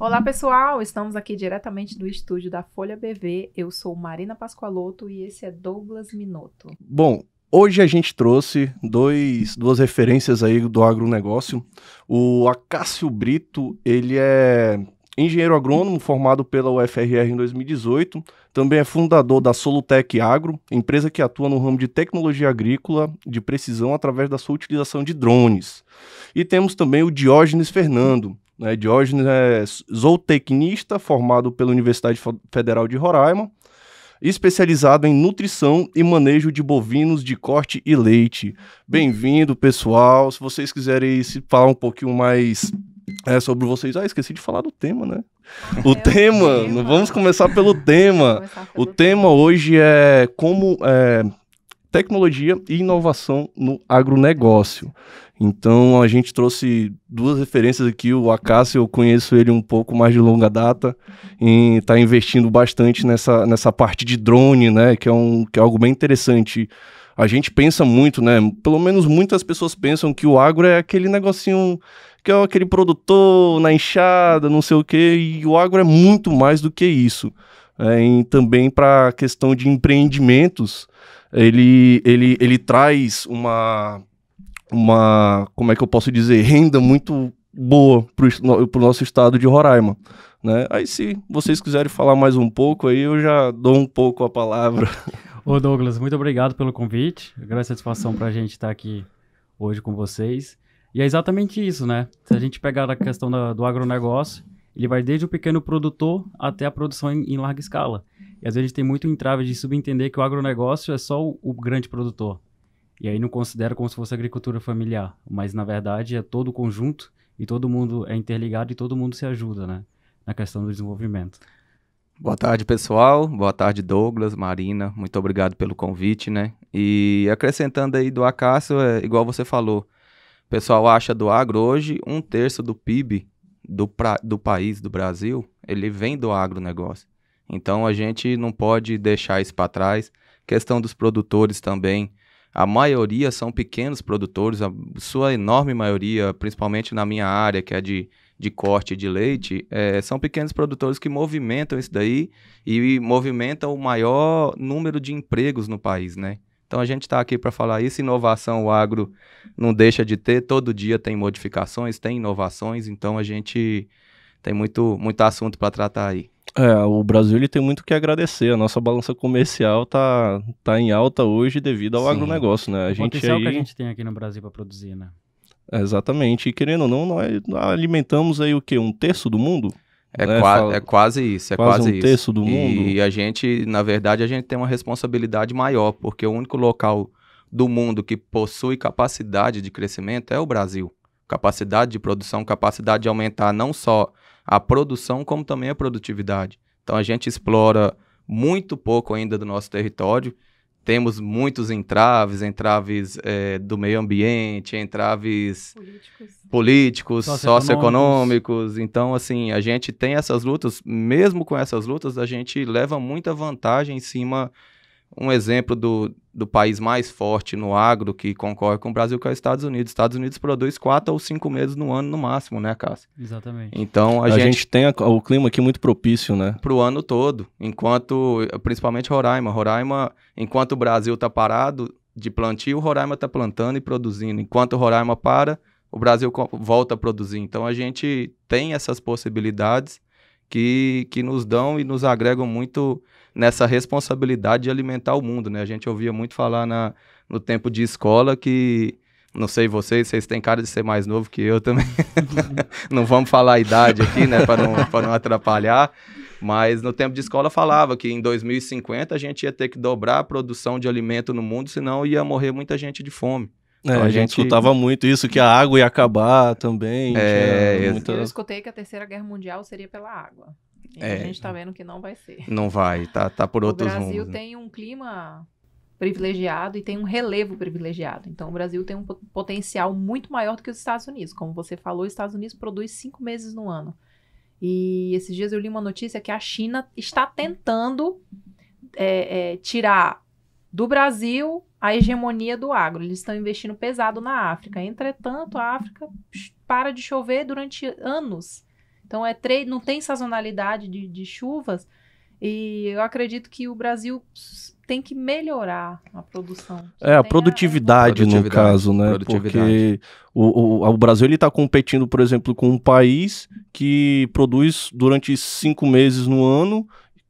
Olá pessoal, estamos aqui diretamente do estúdio da Folha BV. Eu sou Marina Pascoaloto e esse é Douglas Minotto. Bom, hoje a gente trouxe dois, duas referências aí do agronegócio. O Acácio Brito, ele é engenheiro agrônomo formado pela UFRR em 2018, também é fundador da Solutec Agro, empresa que atua no ramo de tecnologia agrícola de precisão através da sua utilização de drones. E temos também o Diógenes Fernando. Né? Diógenes é zootecnista formado pela Universidade Federal de Roraima, especializado em nutrição e manejo de bovinos de corte e leite. Bem-vindo, pessoal. Se vocês quiserem se falar um pouquinho mais é sobre vocês. Ah, esqueci de falar do tema, né? O é tema, o tema. vamos começar pelo tema. Começar pelo o tema, tema hoje é como é, tecnologia e inovação no agronegócio. Então a gente trouxe duas referências aqui. O Acácio, eu conheço ele um pouco mais de longa data uhum. e está investindo bastante nessa, nessa parte de drone, né? Que é, um, que é algo bem interessante. A gente pensa muito, né? Pelo menos muitas pessoas pensam que o agro é aquele negocinho que é aquele produtor na enxada, não sei o quê, e o agro é muito mais do que isso. É, também para a questão de empreendimentos, ele, ele, ele traz uma, uma, como é que eu posso dizer, renda muito boa para o nosso estado de Roraima. Né? Aí, se vocês quiserem falar mais um pouco, aí eu já dou um pouco a palavra. Ô Douglas, muito obrigado pelo convite. Grande satisfação para a gente estar aqui hoje com vocês. E é exatamente isso, né? Se a gente pegar a questão da, do agronegócio, ele vai desde o pequeno produtor até a produção em, em larga escala. E às vezes tem muito entrave de subentender que o agronegócio é só o, o grande produtor. E aí não considera como se fosse agricultura familiar, mas na verdade é todo o conjunto e todo mundo é interligado e todo mundo se ajuda, né? Na questão do desenvolvimento. Boa tarde, pessoal. Boa tarde, Douglas, Marina. Muito obrigado pelo convite, né? E acrescentando aí do Acácio, é, igual você falou, o pessoal acha do agro hoje um terço do PIB do, pra, do país, do Brasil, ele vem do agronegócio. Então a gente não pode deixar isso para trás. Questão dos produtores também. A maioria são pequenos produtores, a sua enorme maioria, principalmente na minha área, que é de, de corte de leite, é, são pequenos produtores que movimentam isso daí e movimentam o maior número de empregos no país, né? Então a gente está aqui para falar isso. Inovação o agro não deixa de ter, todo dia tem modificações, tem inovações, então a gente tem muito, muito assunto para tratar aí. É, o Brasil ele tem muito o que agradecer. A nossa balança comercial tá, tá em alta hoje devido ao Sim. agronegócio, né? A o gente potencial aí... que a gente tem aqui no Brasil para produzir, né? exatamente. E querendo ou não, nós alimentamos aí o quê? Um terço do mundo? É, né? qua é quase isso, é quase, quase um isso. terço do e mundo. E a gente, na verdade, a gente tem uma responsabilidade maior, porque o único local do mundo que possui capacidade de crescimento é o Brasil. Capacidade de produção, capacidade de aumentar não só a produção, como também a produtividade. Então a gente explora muito pouco ainda do nosso território. Temos muitos entraves, entraves é, do meio ambiente, entraves políticos políticos, socioeconômicos. socioeconômicos. Então, assim, a gente tem essas lutas, mesmo com essas lutas, a gente leva muita vantagem em cima. Um exemplo do, do país mais forte no agro que concorre com o Brasil, que é os Estados Unidos. Estados Unidos produz quatro ou cinco meses no ano, no máximo, né, Cássio? Exatamente. Então, a, a gente, gente... tem a, o clima aqui muito propício, né? Para o ano todo, enquanto, principalmente Roraima. Roraima, enquanto o Brasil está parado de plantio, Roraima está plantando e produzindo. Enquanto Roraima para, o Brasil volta a produzir. Então a gente tem essas possibilidades que, que nos dão e nos agregam muito nessa responsabilidade de alimentar o mundo. Né? A gente ouvia muito falar na, no tempo de escola que não sei vocês, vocês têm cara de ser mais novo que eu também. não vamos falar a idade aqui, né, para não, não atrapalhar. Mas no tempo de escola falava que em 2050 a gente ia ter que dobrar a produção de alimento no mundo, senão ia morrer muita gente de fome. Então, é, então a, gente escutava muito isso, que a água ia acabar também. É, muita... Eu escutei que a Terceira Guerra Mundial seria pela água. E é, a gente tá vendo que não vai ser. Não vai, tá, tá por outros rumos. O Brasil rumos, né? tem né? um clima privilegiado e tem um relevo privilegiado. Então, o Brasil tem um potencial muito maior do que os Estados Unidos. Como você falou, os Estados Unidos produz cinco meses no ano. E esses dias eu li uma notícia que a China está tentando é, é, tirar do Brasil a hegemonia do agro. Eles estão investindo pesado na África. Entretanto, a África para de chover durante anos. Então, é tre... não tem sazonalidade de, de chuvas. E eu acredito que o Brasil tem que melhorar a produção. Você é, a é produtividade, a... no caso, né? Porque o, o, o Brasil está competindo, por exemplo, com um país que produz durante cinco meses no ano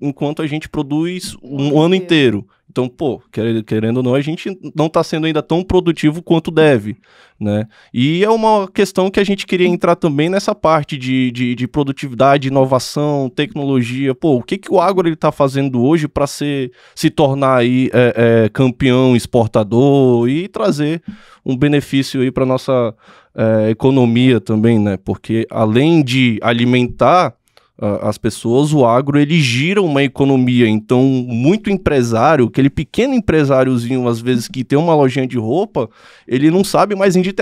enquanto a gente produz um ano inteiro. Então, pô, querendo ou não, a gente não está sendo ainda tão produtivo quanto deve, né? E é uma questão que a gente queria entrar também nessa parte de, de, de produtividade, inovação, tecnologia. Pô, o que, que o agro está fazendo hoje para se tornar aí é, é, campeão exportador e trazer um benefício aí para nossa é, economia também, né? Porque além de alimentar as pessoas, o agro ele gira uma economia. Então, muito empresário, aquele pequeno empresáriozinho, às vezes, que tem uma lojinha de roupa, ele não sabe, mas indi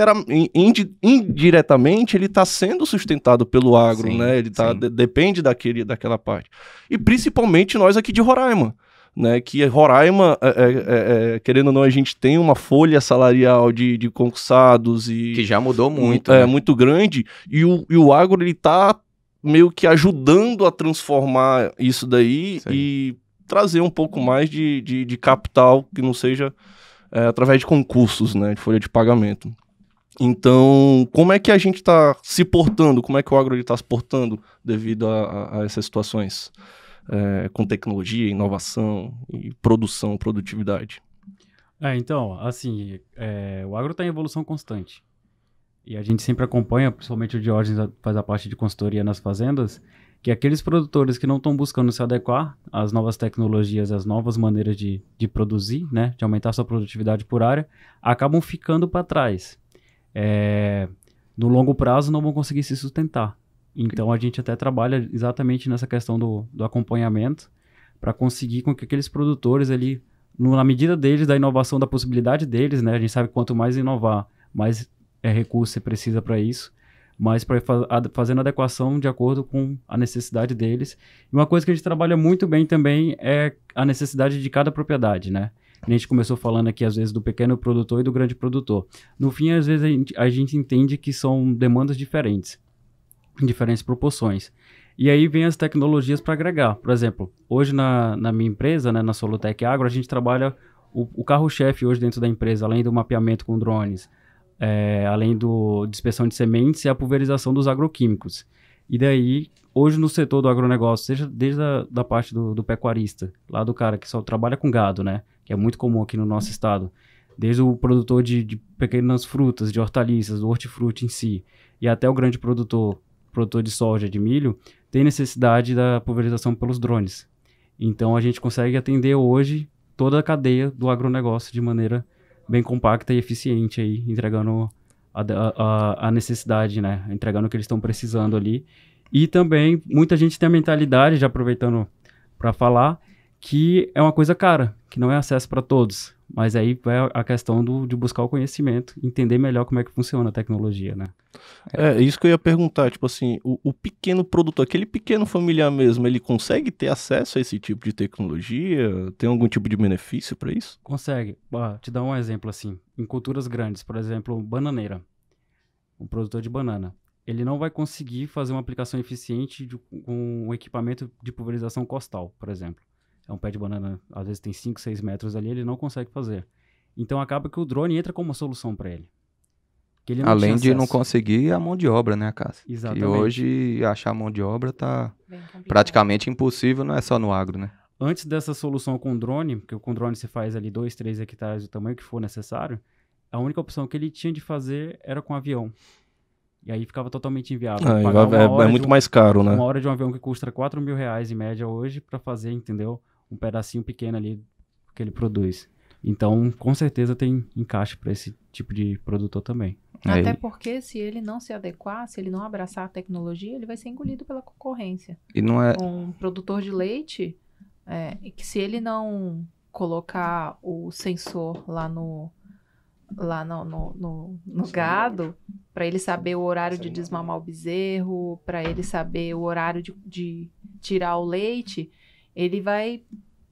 indiretamente ele está sendo sustentado pelo agro, sim, né? Ele tá, depende daquele, daquela parte. E principalmente nós aqui de Roraima. Né, que é Roraima, é, é, é, é, querendo ou não, a gente tem uma folha salarial de, de concursados e... Que já mudou muito. É, né? muito grande. E o, e o agro, ele está meio que ajudando a transformar isso daí Sim. e trazer um pouco mais de, de, de capital que não seja é, através de concursos, né, de folha de pagamento. Então, como é que a gente está se portando? Como é que o agro está se portando devido a, a, a essas situações é, com tecnologia, inovação e produção, produtividade? É, então, assim, é, o agro está em evolução constante e a gente sempre acompanha, principalmente o Diógenes faz a parte de consultoria nas fazendas, que aqueles produtores que não estão buscando se adequar às novas tecnologias, às novas maneiras de, de produzir, né, de aumentar sua produtividade por área, acabam ficando para trás. É, no longo prazo não vão conseguir se sustentar. Então a gente até trabalha exatamente nessa questão do, do acompanhamento para conseguir com que aqueles produtores ali, no, na medida deles, da inovação, da possibilidade deles, né? A gente sabe que quanto mais inovar, mais é, recurso você precisa para isso, mas para fa fazendo adequação de acordo com a necessidade deles. E uma coisa que a gente trabalha muito bem também é a necessidade de cada propriedade, né? A gente começou falando aqui, às vezes, do pequeno produtor e do grande produtor. No fim, às vezes, a gente, a gente entende que são demandas diferentes, em diferentes proporções. E aí vem as tecnologias para agregar. Por exemplo, hoje na, na minha empresa, né, na Solotec Agro, a gente trabalha o, o carro-chefe hoje dentro da empresa, além do mapeamento com drones, é, além do dispersão de sementes, e a pulverização dos agroquímicos. E daí, hoje no setor do agronegócio, seja desde a da parte do, do pecuarista, lá do cara que só trabalha com gado, né? Que é muito comum aqui no nosso estado. Desde o produtor de, de pequenas frutas, de hortaliças, do hortifruti em si, e até o grande produtor, produtor de soja, de milho, tem necessidade da pulverização pelos drones. Então a gente consegue atender hoje toda a cadeia do agronegócio de maneira bem compacta e eficiente aí, entregando a, a, a necessidade, né? Entregando o que eles estão precisando ali. E também, muita gente tem a mentalidade, já aproveitando para falar, que é uma coisa cara, que não é acesso para todos. Mas aí vai a questão do, de buscar o conhecimento, entender melhor como é que funciona a tecnologia, né? É, isso que eu ia perguntar, tipo assim, o, o pequeno produtor, aquele pequeno familiar mesmo, ele consegue ter acesso a esse tipo de tecnologia? Tem algum tipo de benefício para isso? Consegue. Ah, te dar um exemplo assim, em culturas grandes, por exemplo, bananeira, um produtor de banana, ele não vai conseguir fazer uma aplicação eficiente de, com um equipamento de pulverização costal, por exemplo é um pé de banana, às vezes tem 5, 6 metros ali, ele não consegue fazer. Então acaba que o drone entra como solução para ele. Além de não conseguir a mão de obra, né, Cássio? Exatamente. E hoje achar mão de obra tá praticamente impossível, não é só no agro, né? Antes dessa solução com drone, porque com drone você faz ali 2, 3 hectares, o tamanho que for necessário, a única opção que ele tinha de fazer era com avião. E aí ficava totalmente inviável. Ah, é, é, muito um, mais caro, né? Uma hora de um avião que custa 4 mil reais em média hoje para fazer, entendeu? um pedacinho pequeno ali que ele produz. Então, com certeza tem encaixe para esse tipo de produtor também. Até Aí. porque se ele não se adequar, se ele não abraçar a tecnologia, ele vai ser engolido pela concorrência. E não é um produtor de leite é, que se ele não colocar o sensor lá no lá no, no, no, no gado para ele saber o horário de desmamar o bezerro, para ele saber o horário de, de tirar o leite, ele vai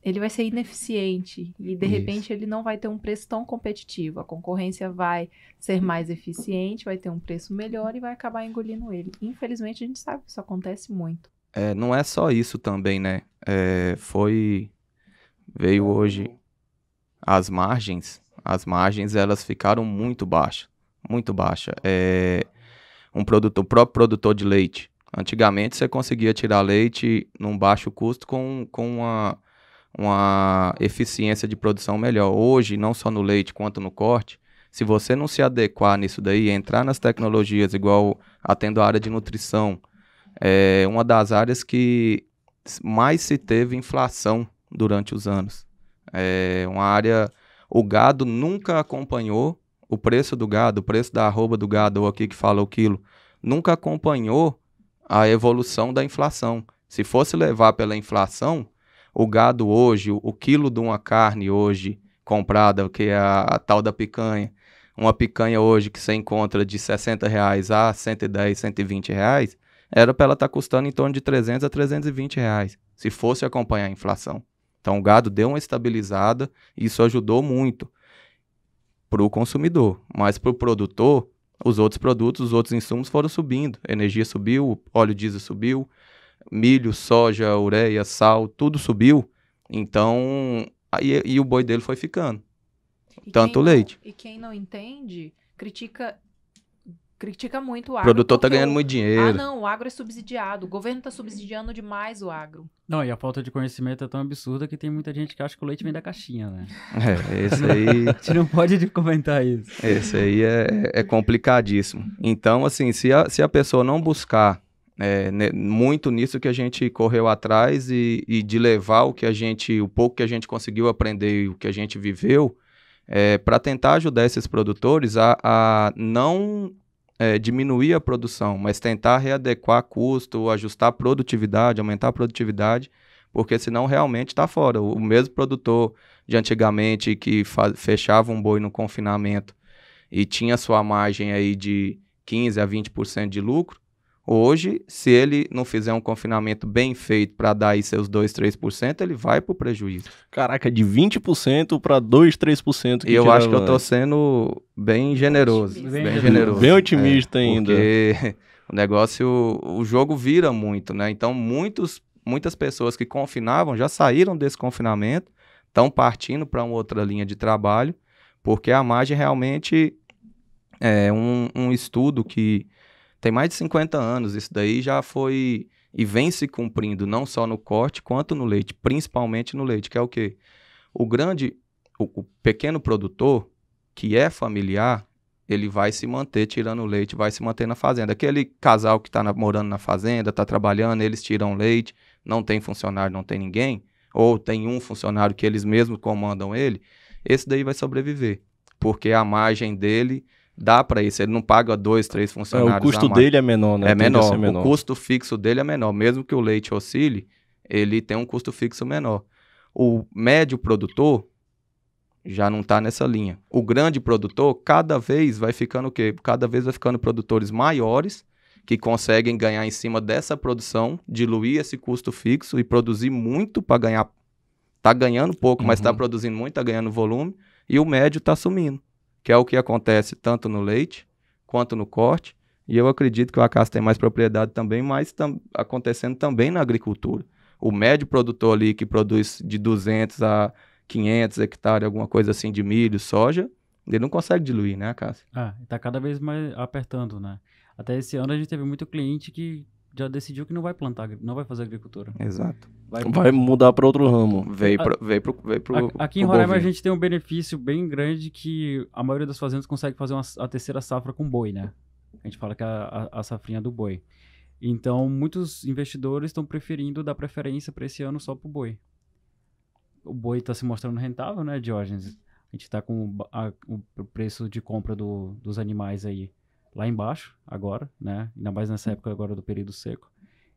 ele vai ser ineficiente e de Isso. repente ele não vai ter um preço tão competitivo. A concorrência vai ser mais eficiente, vai ter um preço melhor e vai acabar engolindo ele. Infelizmente a gente sabe que isso acontece muito. É, não é só isso também, né? É, foi veio hoje as margens, as margens elas ficaram muito baixas, muito baixa. É, um produto, o próprio produtor de leite, Antigamente você conseguia tirar leite num baixo custo com, com uma, uma eficiência de produção melhor. Hoje, não só no leite quanto no corte, se você não se adequar nisso daí, entrar nas tecnologias, igual atendo a área de nutrição, é uma das áreas que mais se teve inflação durante os anos. É uma área. O gado nunca acompanhou o preço do gado, o preço da arroba do gado, ou aqui que fala o quilo, nunca acompanhou a evolução da inflação. Se fosse levar pela inflação, o gado hoje, o quilo de uma carne hoje comprada, que é a, a tal da picanha, uma picanha hoje que você encontra de 60 reais a 110, 120 reais, era para ela estar tá custando em torno de 300 a 320 reais, se fosse acompanhar a inflação. Então o gado deu uma estabilizada e isso ajudou muito para o consumidor, mas para o produtor os outros produtos, os outros insumos foram subindo. A energia subiu, óleo diesel subiu, milho, soja, ureia, sal, tudo subiu. Então, aí, e o boi dele foi ficando. E Tanto o leite. E quem não entende, critica critica muito o agro. O produtor está ganhando muito dinheiro. Ah, não, o agro é subsidiado. O governo está subsidiando demais o agro. Não, e a falta de conhecimento é tão absurda que tem muita gente que acha que o leite vem da caixinha, né? É, esse aí. A gente não pode comentar isso. Esse aí é, é, é complicadíssimo. Então, assim, se a, se a pessoa não buscar é, né, muito nisso que a gente correu atrás e, e, de levar o que a gente, o pouco que a gente conseguiu aprender e o que a gente viveu, é, para tentar ajudar esses produtores a, a não é, diminuir a produção, mas tentar readequar custo, ajustar produtividade, aumentar a produtividade, porque senão realmente está fora. O, o mesmo produtor de antigamente que fechava um boi no confinamento e tinha sua margem aí de 15 a 20% de lucro, Hoje, se ele não fizer um confinamento bem feito para dar aí seus 2, 3%, ele vai para o prejuízo. Caraca, de 20% para 2, 3%. Que eu acho que eu estou sendo bem generoso. Bem, bem generoso. Bem otimista é, ainda. Porque o negócio, o jogo vira muito, né? Então, muitos, muitas pessoas que confinavam já saíram desse confinamento, estão partindo para uma outra linha de trabalho, porque a margem realmente é um, um estudo que tem mais de 50 anos, isso daí já foi e vem se cumprindo não só no corte quanto no leite, principalmente no leite, que é o quê? O grande, o, o pequeno produtor que é familiar, ele vai se manter tirando leite, vai se manter na fazenda. Aquele casal que está morando na fazenda, está trabalhando, eles tiram leite, não tem funcionário, não tem ninguém, ou tem um funcionário que eles mesmos comandam ele, esse daí vai sobreviver, porque a margem dele dá para isso. Ele não paga dois, três funcionários. É, o custo dele é menor, né? É menor. menor. O custo fixo dele é menor. Mesmo que o leite oscile, ele tem um custo fixo menor. O médio produtor já não está nessa linha. O grande produtor, cada vez vai ficando o quê? Cada vez vai ficando produtores maiores que conseguem ganhar em cima dessa produção, diluir esse custo fixo e produzir muito para ganhar. Está ganhando pouco, tá uhum. mas está produzindo muito, está ganhando volume, e o médio está sumindo que é o que acontece tanto no leite quanto no corte. E eu acredito que o acaso tem mais propriedade também, mas acontecendo também na agricultura. O médio produtor ali que produz de 200 a 500 hectares, alguma coisa assim de milho, soja, ele não consegue diluir, né, Cássio? Ah, tá cada vez mais apertando, né? Até esse ano a gente teve muito cliente que já decidiu que não vai plantar, não vai fazer agricultura. Exato. Vai, vai mudar para outro ramo. Veio para veio pro, veio pro, Aqui pro em Roraima a gente tem um benefício bem grande que a maioria das fazendas consegue fazer uma, a terceira safra com boi, né? A gente fala que é a, a, a safrinha do boi. Então, muitos investidores estão preferindo dar preferência para esse ano só para o boi. O boi está se mostrando rentável, né, Diógenes? A gente está com a, o preço de compra do, dos animais aí lá embaixo agora, né? Ainda mais nessa uhum. época agora do período seco.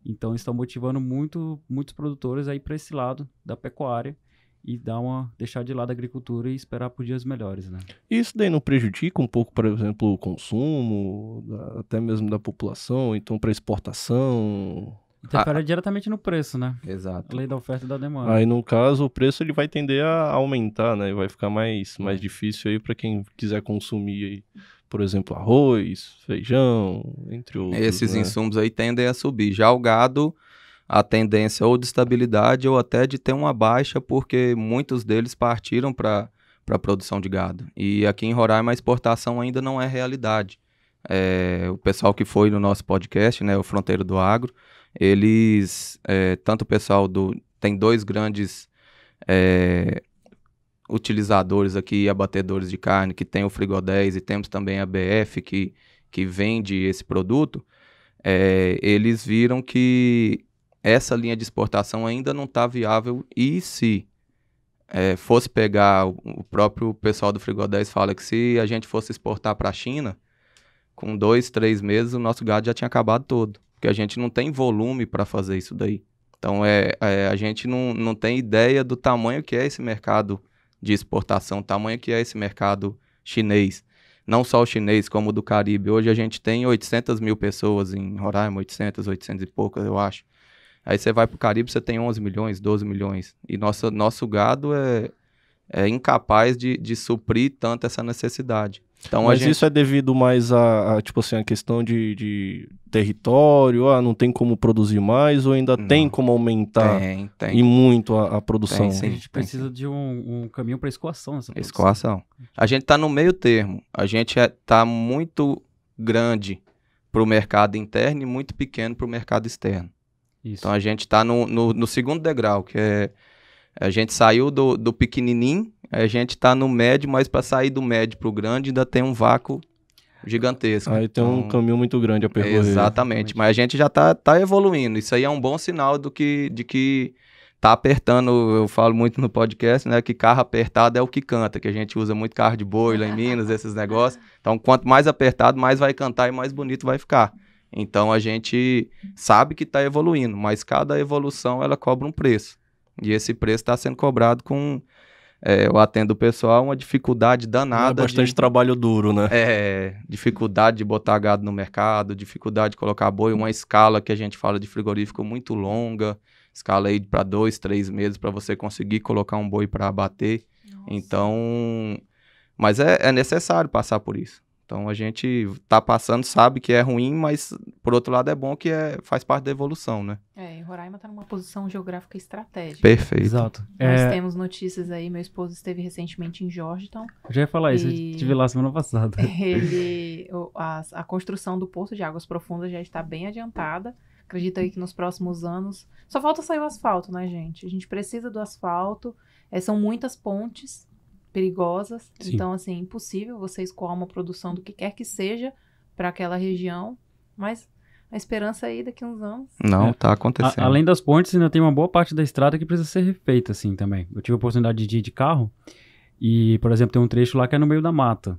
Então estão motivando muito muitos produtores aí para esse lado da pecuária e dar uma deixar de lado a agricultura e esperar por dias melhores, né? Isso daí não prejudica um pouco, por exemplo, o consumo, da, até mesmo da população, então para exportação, Interfere então, ah, diretamente no preço, né? Exato. A lei da oferta e da demanda. Aí, no caso, o preço ele vai tender a aumentar, né? Vai ficar mais, mais difícil aí para quem quiser consumir aí por exemplo, arroz, feijão, entre outros. Esses né? insumos aí tendem a subir. Já o gado, a tendência ou de estabilidade ou até de ter uma baixa, porque muitos deles partiram para a produção de gado. E aqui em Roraima a exportação ainda não é realidade. É, o pessoal que foi no nosso podcast, né, o Fronteiro do Agro, eles, é, tanto o pessoal do. Tem dois grandes é, utilizadores aqui, abatedores de carne, que tem o Frigo 10 e temos também a BF que, que vende esse produto, é, eles viram que essa linha de exportação ainda não está viável e se é, fosse pegar, o próprio pessoal do Frigo 10 fala que se a gente fosse exportar para a China, com dois, três meses o nosso gado já tinha acabado todo, porque a gente não tem volume para fazer isso daí. Então é, é, a gente não, não tem ideia do tamanho que é esse mercado de exportação, tamanho que é esse mercado chinês. Não só o chinês, como o do Caribe. Hoje a gente tem 800 mil pessoas em Roraima, 800, 800 e poucas, eu acho. Aí você vai para o Caribe, você tem 11 milhões, 12 milhões. E nosso nosso gado é, é incapaz de, de suprir tanto essa necessidade. Então, Mas gente... isso é devido mais a, a, tipo assim, a questão de, de território, ah, não tem como produzir mais, ou ainda não. tem como aumentar tem, tem. e muito a, a produção? Tem, sim, a gente precisa de um, um caminho para escoação. Nessa escoação. A gente está no meio termo. A gente está é, muito grande para o mercado interno e muito pequeno para o mercado externo. Isso. Então a gente está no, no, no segundo degrau, que é a gente saiu do, do pequenininho a gente está no médio, mas para sair do médio para o grande ainda tem um vácuo gigantesco. Aí tem então, um caminho muito grande a percorrer. Exatamente, mas a gente já está tá evoluindo. Isso aí é um bom sinal do que, de que tá apertando, eu falo muito no podcast, né, que carro apertado é o que canta, que a gente usa muito carro de boi lá em Minas, esses negócios. Então, quanto mais apertado, mais vai cantar e mais bonito vai ficar. Então, a gente sabe que está evoluindo, mas cada evolução ela cobra um preço. E esse preço está sendo cobrado com é, eu atendo o pessoal, é uma dificuldade danada. É bastante de, trabalho duro, né? É, dificuldade de botar gado no mercado, dificuldade de colocar boi, uma escala que a gente fala de frigorífico muito longa, escala aí para dois, três meses para você conseguir colocar um boi para abater. Nossa. Então, mas é, é necessário passar por isso. Então a gente tá passando, sabe que é ruim, mas por outro lado é bom que é, faz parte da evolução, né? É. Roraima está numa posição geográfica estratégica. Perfeito. Exato. Nós é... temos notícias aí. Meu esposo esteve recentemente em Georgetown. Eu já ia falar isso, eu estive lá semana passada. Ele, a, a construção do Poço de Águas Profundas já está bem adiantada. Acredito aí que nos próximos anos. Só falta sair o asfalto, né, gente? A gente precisa do asfalto. É, são muitas pontes perigosas. Sim. Então, assim, impossível você escoar uma produção do que quer que seja para aquela região. Mas a esperança aí é daqui a uns anos. Não, é. tá acontecendo. A, além das pontes, ainda tem uma boa parte da estrada que precisa ser refeita, assim, também. Eu tive a oportunidade de ir de carro e, por exemplo, tem um trecho lá que é no meio da mata.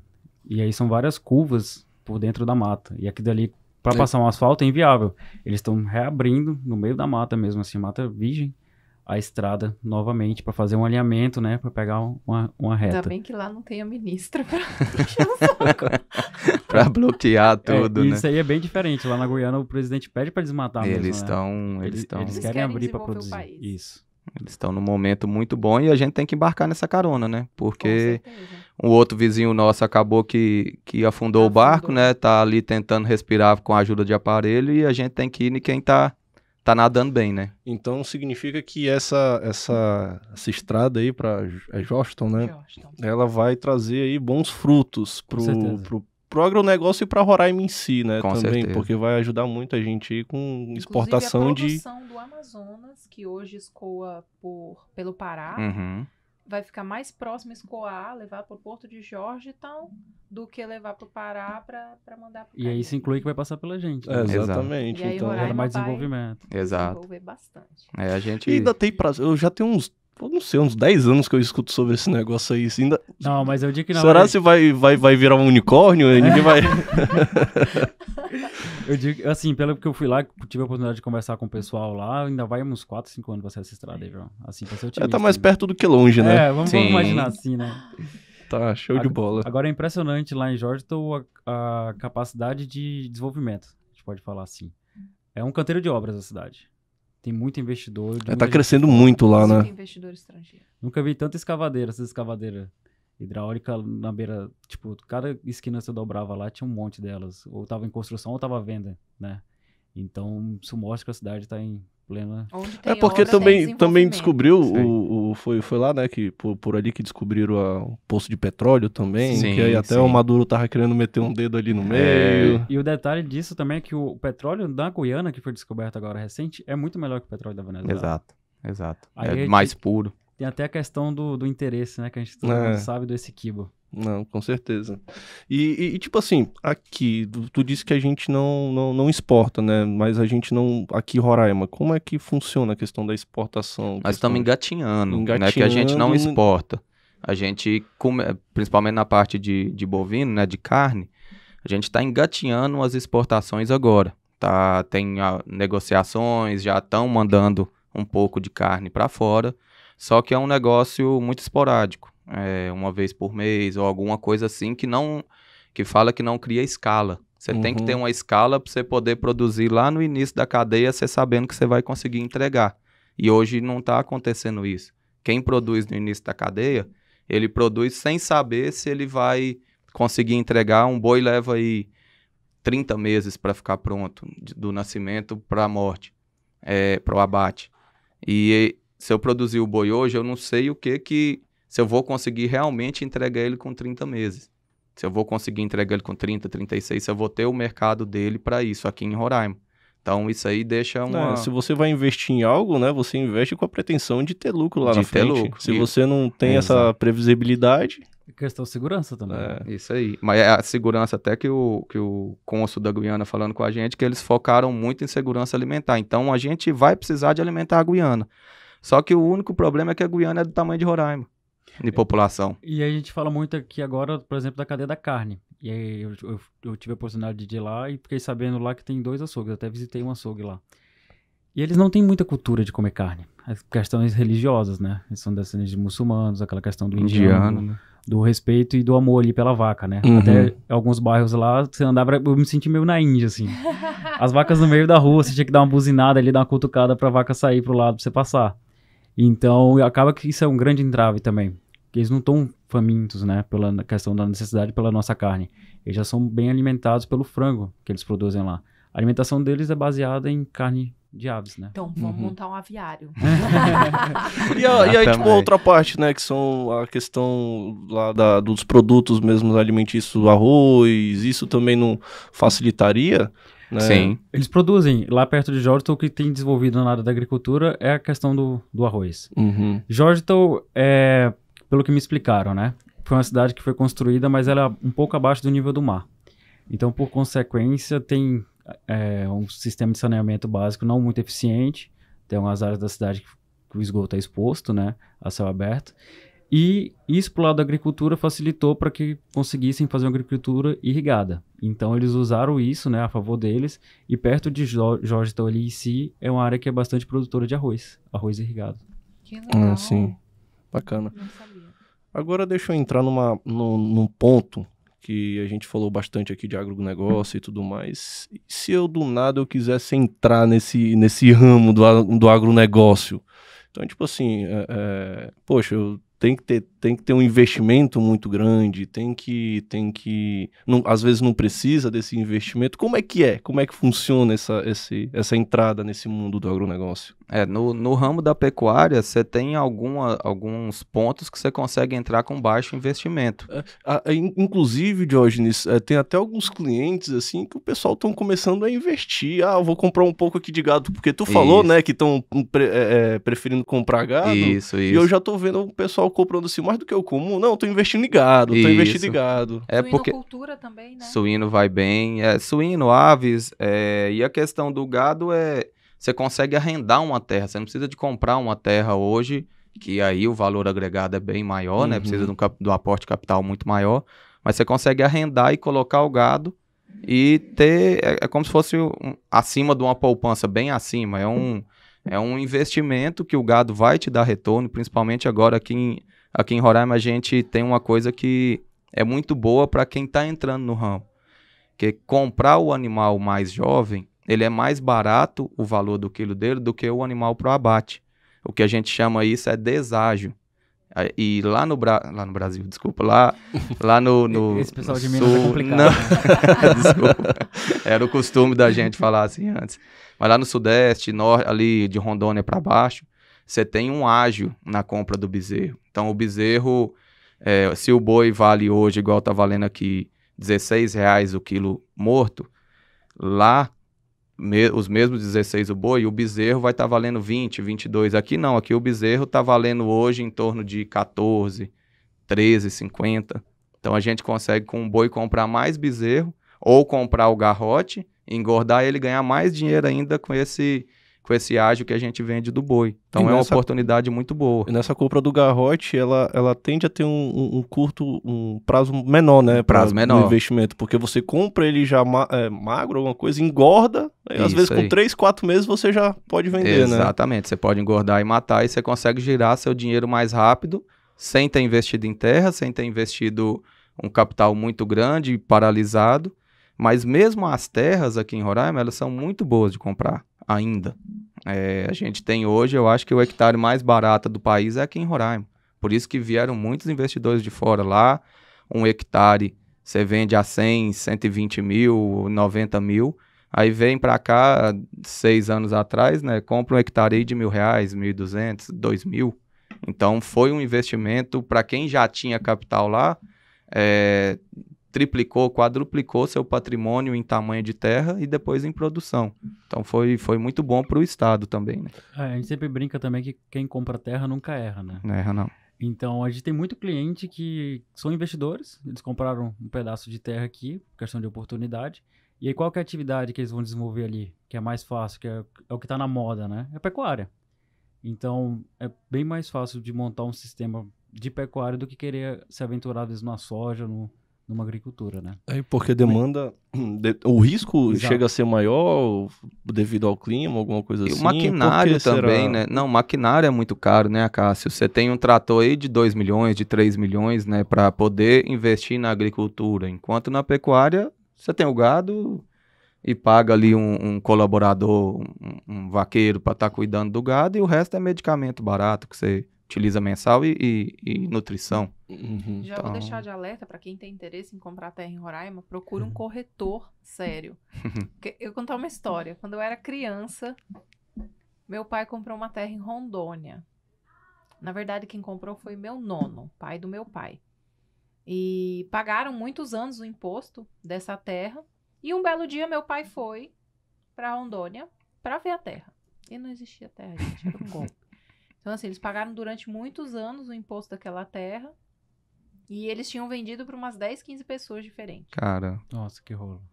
E aí são várias curvas por dentro da mata. E aqui dali, para é. passar um asfalto, é inviável. Eles estão reabrindo no meio da mata mesmo, assim, mata virgem a estrada novamente para fazer um alinhamento, né, para pegar uma, uma reta. Ainda bem que lá não tem a ministra para bloquear é, tudo, é, né? Isso aí é bem diferente. Lá na Goiânia o presidente pede para desmatar. Eles estão, né? eles estão, eles, eles, querem, abrir para produzir. Isso. Eles estão num momento muito bom e a gente tem que embarcar nessa carona, né? Porque um outro vizinho nosso acabou que, que afundou, afundou, o barco, né? Tá ali tentando respirar com a ajuda de aparelho e a gente tem que ir em quem tá tá nadando bem, né? Então significa que essa essa, essa estrada aí para é Joston, né? Joston. Ela vai trazer aí bons frutos pro, pro, pro agronegócio e para Roraima em si, né? Com também, certeza. porque vai ajudar muito a gente aí com Inclusive, exportação a de. do Amazonas, que hoje escoa por, pelo Pará. Uhum vai ficar mais próximo escoar, levar para o Porto de Georgetown, então, do que levar para o Pará para mandar para E aí isso inclui que vai passar pela gente. Né? É, exatamente. E aí, então, Roraima mais desenvolvimento. Exato. Desenvolver bastante. É, a gente... E ainda tem prazo. Eu já tenho uns Pô, não sei, uns 10 anos que eu escuto sobre esse negócio aí. Assim, ainda... Não, mas eu digo que não. Será mas... É se vai, vai, vai virar um unicórnio? É. Ninguém vai. eu digo, assim, pelo que eu fui lá, tive a oportunidade de conversar com o pessoal lá, ainda vai uns 4, 5 anos pra ser essa estrada aí, João. Assim, pra ser otimista. É, tá mais né? perto do que longe, né? É, vamos, vamos imaginar assim, né? Tá, show agora, de bola. Agora é impressionante lá em Georgetown a, a capacidade de desenvolvimento, a gente pode falar assim. É um canteiro de obras a cidade. Tem muito investidor. É, tá crescendo muito lá, né? investidor estrangeiro. Nunca vi tanta escavadeira, essas escavadeiras hidráulica na beira, tipo, cada esquina que você dobrava lá tinha um monte delas, ou tava em construção ou tava à venda, né? Então, isso mostra que a cidade tá em plena. é porque também, também descobriu o, o, foi, foi lá, né, que por, por ali que descobriram a, o poço de petróleo também, sim, que aí até sim. o Maduro tava querendo meter um dedo ali no é. meio. e o detalhe disso também é que o petróleo da Guiana que foi descoberto agora recente é muito melhor que o petróleo da Venezuela. Exato. Exato. Aí é mais puro. Tem até a questão do, do interesse, né, que a gente todo é. sabe do quibo não, com certeza. E, e, tipo assim, aqui, tu disse que a gente não, não, não exporta, né? Mas a gente não. Aqui em Roraima, como é que funciona a questão da exportação? Nós estamos engatinhando, engatinhando, né? Que a gente não exporta. A gente, principalmente na parte de, de bovino, né? De carne, a gente está engatinhando as exportações agora. Tá, tem a, ah, negociações, já estão mandando um pouco de carne para fora, só que é um negócio muito esporádico é, uma vez por mês ou alguma coisa assim que não que fala que não cria escala. Você uhum. tem que ter uhum. uma escala para você poder produzir lá no início da cadeia, você sabendo que você vai conseguir entregar. E hoje não está acontecendo isso. Quem produz no início da cadeia, ele produz sem saber se ele vai conseguir entregar. Um boi leva aí 30 meses para ficar pronto, do nascimento para a morte, é, para o abate. E se eu produzir o boi hoje, eu não sei o que que se eu vou conseguir realmente entregar ele com 30 meses. Se eu vou conseguir entregar ele com 30, 36, se eu vou ter o mercado dele para isso aqui em Roraima. Então isso aí deixa uma. É, se você vai investir em algo, né? Você investe com a pretensão de ter lucro lá de na frente. Lucro. Se e... você não tem é, essa previsibilidade. É questão de segurança também. É. Isso aí. Mas é a segurança até que o, que o cônsul da Guiana falando com a gente, que eles focaram muito em segurança alimentar. Então a gente vai precisar de alimentar a Guiana. Só que o único problema é que a Guiana é do tamanho de Roraima de população. E a gente fala muito aqui agora, por exemplo, da cadeia da carne. E aí eu, eu, eu, tive a oportunidade de ir lá e fiquei sabendo lá que tem dois açougues. até visitei um açougue lá. E eles não têm muita cultura de comer carne. As questões religiosas, né? Eles são descendentes de muçulmanos, aquela questão do indiano, indiano né? do respeito e do amor ali pela vaca, né? Uhum. Até alguns bairros lá, você andava, eu me senti meio na Índia, assim. As vacas no meio da rua, você tinha que dar uma buzinada ali, dar uma cutucada pra vaca sair pro lado pra você passar. Então, acaba que isso é um grande entrave também. Porque eles não estão famintos, né? Pela questão da necessidade pela nossa carne. Eles já são bem alimentados pelo frango que eles produzem lá. A alimentação deles é baseada em carne de aves, né? Então, vamos uhum. montar um aviário. e, a, e aí, tipo, outra parte, né? Que são a questão lá da, dos produtos mesmo alimentícios, arroz, isso também não facilitaria? Né? Sim. Eles produzem, lá perto de Georgetown, o que tem desenvolvido na área da agricultura é a questão do, do arroz. Uhum. Georgetown, é, pelo que me explicaram, né? Foi uma cidade que foi construída, mas ela é um pouco abaixo do nível do mar. Então, por consequência, tem é, um sistema de saneamento básico não muito eficiente. Tem umas áreas da cidade que o esgoto é exposto, né? A céu aberto. E isso para o lado da agricultura facilitou para que conseguissem fazer uma agricultura irrigada. Então eles usaram isso né, a favor deles. E perto de Jorge estão ali em si, é uma área que é bastante produtora de arroz, arroz irrigado. Que ah, legal. Ah, sim, bacana. Agora deixa eu entrar numa, num, num ponto que a gente falou bastante aqui de agronegócio e tudo mais. Se eu do nada eu quisesse entrar nesse, nesse ramo do, do agronegócio, então, tipo assim, é, é, poxa, eu tem que ter, tem que ter um investimento muito grande, tem que, tem que, não, às vezes não precisa desse investimento. Como é que é? Como é que funciona essa, esse, essa entrada nesse mundo do agronegócio? É, no, no ramo da pecuária, você tem alguma, alguns pontos que você consegue entrar com baixo investimento. É, a, a, inclusive, Diógenes, é, tem até alguns clientes assim que o pessoal estão começando a investir. Ah, eu vou comprar um pouco aqui de gado, porque tu falou, isso. né, que estão hum, pre, é, é, preferindo comprar gado. Isso, isso. E eu já tô vendo o pessoal comprando assim mais do que o comum. Não, tô investindo em gado, tô isso. investindo em gado. É porque cultura também, né? Suíno vai bem, é, suíno, aves, é, e a questão do gado é você consegue arrendar uma terra. Você não precisa de comprar uma terra hoje, que aí o valor agregado é bem maior, uhum. né? Precisa de uhum. um, de um aporte capital muito maior. Mas você consegue arrendar e colocar o gado e ter. É, é como se fosse um, acima de uma poupança, bem acima. É um, é um investimento que o gado vai te dar retorno, principalmente agora aqui em, aqui em Roraima a gente tem uma coisa que é muito boa para quem está entrando no ramo. Que é comprar o animal mais jovem ele é mais barato o valor do quilo dele do que o animal para o abate. O que a gente chama isso é deságio. E lá no, Bra... lá no Brasil, desculpa, lá, lá no, no Esse pessoal no de Minas é sul... é complicado. Não... desculpa. Era o costume da gente falar assim antes. Mas lá no Sudeste, norte ali de Rondônia para baixo, você tem um ágio na compra do bezerro. Então o bezerro, é, se o boi vale hoje, igual tá valendo aqui, 16 reais o quilo morto, lá me, os mesmos 16 o boi, o bezerro vai estar tá valendo 20, 22. Aqui não, aqui o bezerro está valendo hoje em torno de 14, 13, 50. Então a gente consegue com o boi comprar mais bezerro ou comprar o garrote, engordar ele ganhar mais dinheiro ainda com esse com esse ágio que a gente vende do boi. Então e é nessa, uma oportunidade muito boa. E nessa compra do garrote, ela, ela tende a ter um, um curto, um prazo menor, né? Prazo menor. investimento, porque você compra ele já ma é, magro, alguma coisa, engorda, né, aí, às vezes aí. com 3, 4 meses você já pode vender, Exatamente. né? Exatamente, você pode engordar e matar e você consegue girar seu dinheiro mais rápido, sem ter investido em terra, sem ter investido um capital muito grande, paralisado. Mas mesmo as terras aqui em Roraima, elas são muito boas de comprar ainda. É, a gente tem hoje, eu acho que o hectare mais barato do país é aqui em Roraima. Por isso que vieram muitos investidores de fora lá. Um hectare você vende a 100, 120 mil, 90 mil. Aí vem para cá, seis anos atrás, né? Compra um hectare de mil reais, mil e duzentos, dois mil. Então, foi um investimento para quem já tinha capital lá, é, triplicou, quadruplicou seu patrimônio em tamanho de terra e depois em produção. Então foi, foi muito bom para o Estado também. Né? É, a gente sempre brinca também que quem compra terra nunca erra, né? Não erra não. Então a gente tem muito cliente que são investidores, eles compraram um pedaço de terra aqui, questão de oportunidade. E aí qual é a atividade que eles vão desenvolver ali, que é mais fácil, que é, é o que está na moda, né? É pecuária. Então é bem mais fácil de montar um sistema de pecuária do que querer se aventurar às vezes na soja, no, numa agricultura, né? É porque demanda, o risco Exato. chega a ser maior devido ao clima, alguma coisa e assim. O maquinário também, será... né? Não, maquinário é muito caro, né, Cássio? Você tem um trator aí de 2 milhões, de 3 milhões, né, para poder investir na agricultura, enquanto na pecuária você tem o gado e paga ali um, um colaborador, um, um vaqueiro para estar tá cuidando do gado e o resto é medicamento barato que você utiliza mensal e, e, e nutrição. Uhum. Já então... vou deixar então de alerta para quem tem interesse em comprar terra em Roraima, procure um uhum. corretor sério. eu vou contar uma história. Quando eu era criança, meu pai comprou uma terra em Rondônia. Na verdade, quem comprou foi meu nono, pai do meu pai. E pagaram muitos anos o imposto dessa terra. E um belo dia meu pai foi para Rondônia para ver a terra. E não existia terra, gente, era um golpe. Então, assim, eles pagaram durante muitos anos o imposto daquela terra. E eles tinham vendido para umas 10, 15 pessoas diferentes. Cara. Nossa, que rolo.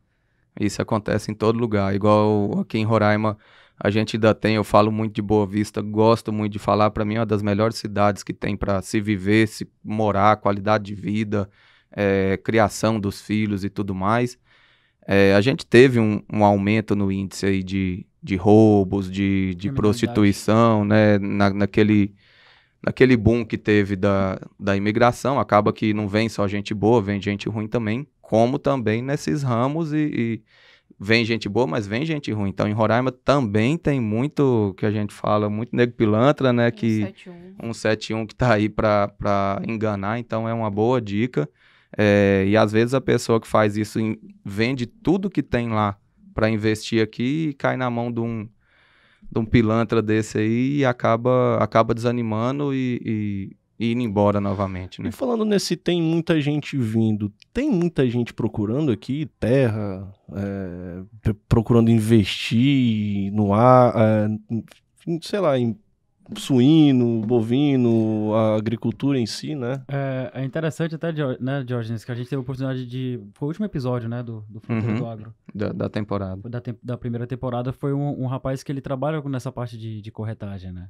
Isso acontece em todo lugar. Igual aqui em Roraima, a gente ainda tem, eu falo muito de Boa Vista, gosto muito de falar. Para mim, é uma das melhores cidades que tem para se viver, se morar, qualidade de vida, é, criação dos filhos e tudo mais. É, a gente teve um, um aumento no índice aí de de roubos, de, de é prostituição, né? Na, naquele, naquele boom que teve da, da imigração, acaba que não vem só gente boa, vem gente ruim também, como também nesses ramos e, e vem gente boa, mas vem gente ruim. Então, em Roraima também tem muito que a gente fala, muito nego pilantra, né? Que 171, 171 que tá aí para enganar. Então, é uma boa dica. É, e às vezes a pessoa que faz isso em, vende tudo que tem lá para investir aqui e cai na mão de um, de um pilantra desse aí e acaba, acaba desanimando e, e, e indo embora novamente. Né? E falando nesse tem muita gente vindo, tem muita gente procurando aqui terra, é, procurando investir no ar, é, sei lá, em suíno, bovino, a agricultura em si, né? É, é interessante até, né, Diógenes, que a gente teve a oportunidade de... Foi o último episódio, né, do, do uhum. do Agro. Da, da temporada. Da, te, da, primeira temporada foi um, um, rapaz que ele trabalha nessa parte de, de corretagem, né?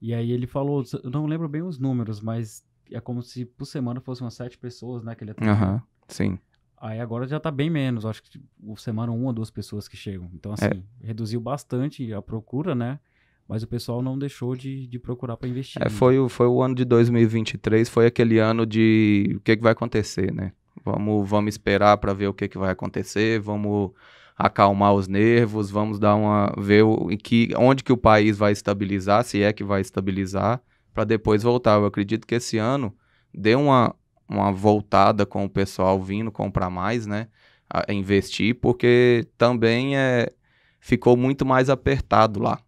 E aí ele falou, eu não lembro bem os números, mas é como se por semana fossem umas sete pessoas, né, que ele Aham, uhum. sim. Aí agora já tá bem menos, acho que por tipo, semana uma ou duas pessoas que chegam. Então, assim, é. reduziu bastante a procura, né? mas o pessoal não deixou de, de procurar para investir. É, né? foi, o, foi o ano de 2023, foi aquele ano de o que, é que vai acontecer, né? Vamos, vamos esperar para ver o que, é que vai acontecer, vamos acalmar os nervos, vamos dar uma ver o, que, onde que o país vai estabilizar, se é que vai estabilizar, para depois voltar. Eu acredito que esse ano deu uma, uma voltada com o pessoal vindo comprar mais, né? A investir, porque também é, ficou muito mais apertado lá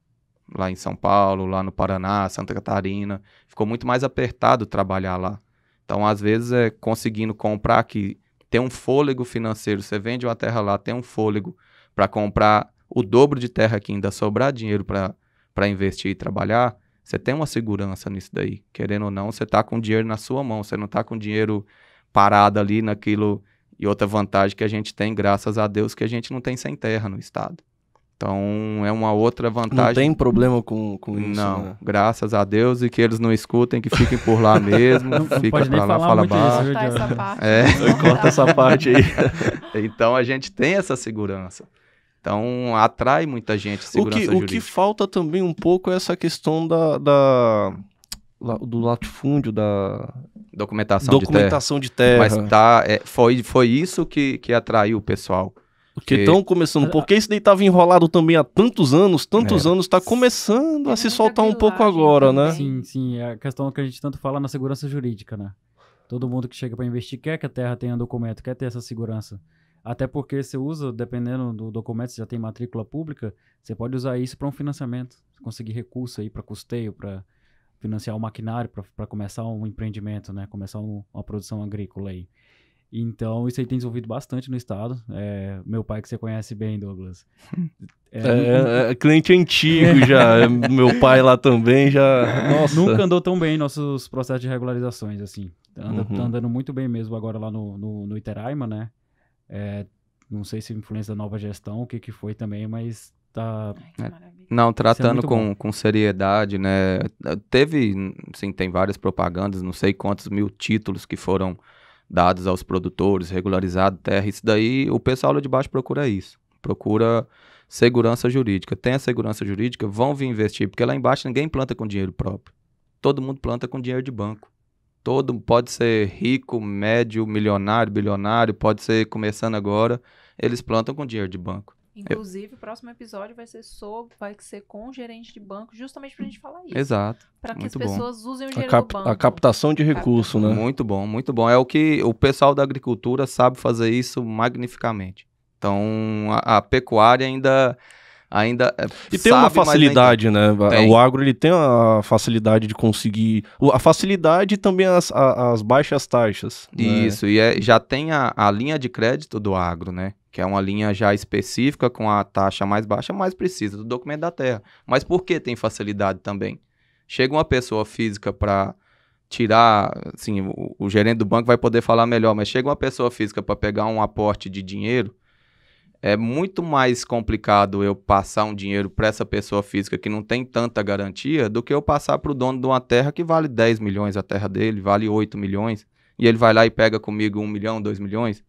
lá em São Paulo, lá no Paraná, Santa Catarina. Ficou muito mais apertado trabalhar lá. Então, às vezes, é conseguindo comprar aqui, ter um fôlego financeiro. Você vende uma terra lá, tem um fôlego para comprar o dobro de terra aqui, ainda sobrar dinheiro para investir e trabalhar. Você tem uma segurança nisso daí. Querendo ou não, você está com dinheiro na sua mão. Você não está com dinheiro parado ali naquilo. E outra vantagem que a gente tem, graças a Deus, que a gente não tem sem terra no estado. Então é uma outra vantagem. Não tem problema com, com isso. Não, né? graças a Deus e que eles não escutem, que fiquem por lá mesmo. Não, fica pode pra lá, fala baixo. Corta essa parte. Corta essa parte aí. então a gente tem essa segurança. Então atrai muita gente segurança o que, jurídica. O que falta também um pouco é essa questão da, da do latifúndio, da documentação, documentação de terra. De terra. Mas tá, é, foi, foi isso que, que atraiu o pessoal porque estão começando, porque isso daí estava enrolado também há tantos anos, tantos é. anos, está começando a se soltar um pouco agora, né? né? Sim, sim, é a questão que a gente tanto fala na segurança jurídica, né? Todo mundo que chega para investir quer que a terra tenha documento, quer ter essa segurança. Até porque você usa, dependendo do documento, se já tem matrícula pública, você pode usar isso para um financiamento, conseguir recurso aí para custeio, para financiar o um maquinário, para começar um empreendimento, né? Começar um, uma produção agrícola aí. Então, isso aí tem desenvolvido bastante no estado. É, meu pai, que você conhece bem, Douglas. É, é, é, é cliente antigo já. meu pai lá também já. Nossa. Nunca andou tão bem nossos processos de regularizações, assim. Anda, uhum. Tá andando muito bem mesmo agora lá no, no, no Iteraima, né? É, não sei se influência da nova gestão, o que, que foi também, mas tá. É. não, tratando é com, com seriedade, né? Teve, sim, tem várias propagandas, não sei quantos mil títulos que foram dados aos produtores, regularizado terra, isso daí, o pessoal lá de baixo procura isso, procura segurança jurídica. Tem a segurança jurídica, vão vir investir, porque lá embaixo ninguém planta com dinheiro próprio. Todo mundo planta com dinheiro de banco. Todo pode ser rico, médio, milionário, bilionário, pode ser começando agora, eles plantam com dinheiro de banco. Inclusive, eu... o próximo episódio vai ser sobre, vai ser com o gerente de banco, justamente pra gente falar isso. Exato. Para que muito as pessoas bom. usem o dinheiro cap, do banco. A captação de recurso, captação. né? Muito bom, muito bom. É o que o pessoal da agricultura sabe fazer isso magnificamente. Então, a, a pecuária ainda ainda é, e sabe, tem uma facilidade ainda... né tem. o agro ele tem a facilidade de conseguir a facilidade e também as, as baixas taxas né? isso né? e é, já tem a, a linha de crédito do agro né que é uma linha já específica com a taxa mais baixa, mas precisa do documento da terra. Mas por que tem facilidade também? Chega uma pessoa física para tirar, assim, o, o, gerente do banco vai poder falar melhor, mas chega uma pessoa física para pegar um aporte de dinheiro, é muito mais complicado eu passar um dinheiro para essa pessoa física que não tem tanta garantia do que eu passar para o dono de uma terra que vale 10 milhões, a terra dele vale 8 milhões, e ele vai lá e pega comigo 1 milhão, 2 milhões.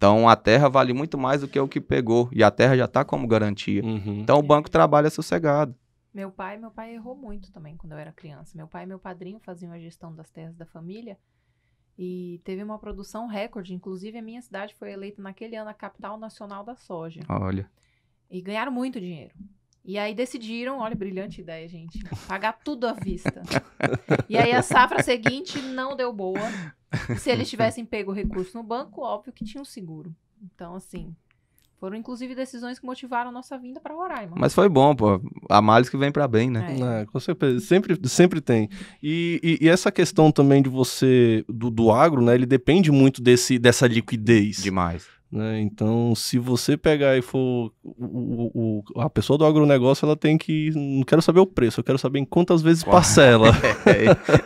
Então a terra vale muito mais do que o que pegou e a terra já está como garantia. Uhum. Então o banco trabalha sossegado. Meu pai, meu pai errou muito também quando eu era criança. Meu pai e meu padrinho faziam a gestão das terras da família e teve uma produção recorde. Inclusive a minha cidade foi eleita naquele ano a capital nacional da soja. Olha. E ganharam muito dinheiro. E aí decidiram, olha, brilhante ideia, gente, pagar tudo à vista. e aí a safra seguinte não deu boa. Se eles tivessem pego o recurso no banco, óbvio que tinha um seguro. Então, assim, foram inclusive decisões que motivaram nossa vinda para Roraima. Mas foi bom, pô. A males que vem para bem, né? É. É, com certeza. Sempre, sempre tem. E, e, e, essa questão também de você, do, do agro, né? Ele depende muito desse, dessa liquidez. Demais. Né? Então, se você pegar e for. O, o, a pessoa do agronegócio, ela tem que. Não quero saber o preço, eu quero saber em quantas vezes parcela.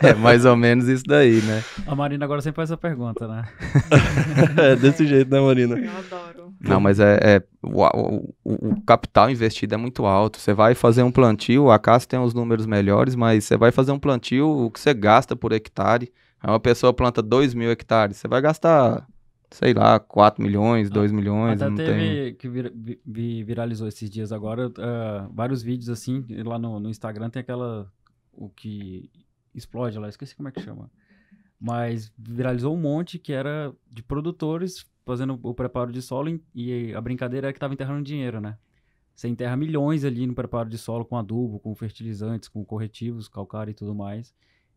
é, é, mais ou menos isso daí, né? A Marina agora sempre faz essa pergunta, né? é desse jeito, né, Marina? Eu adoro. Não, mas é. é o, o, capital investido é muito alto. Você vai fazer um plantio, a casa tem os números melhores, mas você vai fazer um plantio, o que você gasta por hectare. Uma pessoa planta 2 mil hectares, você vai gastar sei lá, 4 milhões, 2 ah, milhões. Até teve, tem... que vir, vir, viralizou esses dias agora, uh, vários vídeos assim, lá no, no, Instagram tem aquela, o que explode lá, esqueci como é que chama. Mas viralizou um monte que era de produtores fazendo o preparo de solo e a brincadeira é que estava enterrando dinheiro, né? Você enterra milhões ali no preparo de solo com adubo, com fertilizantes, com corretivos, calcário e tudo mais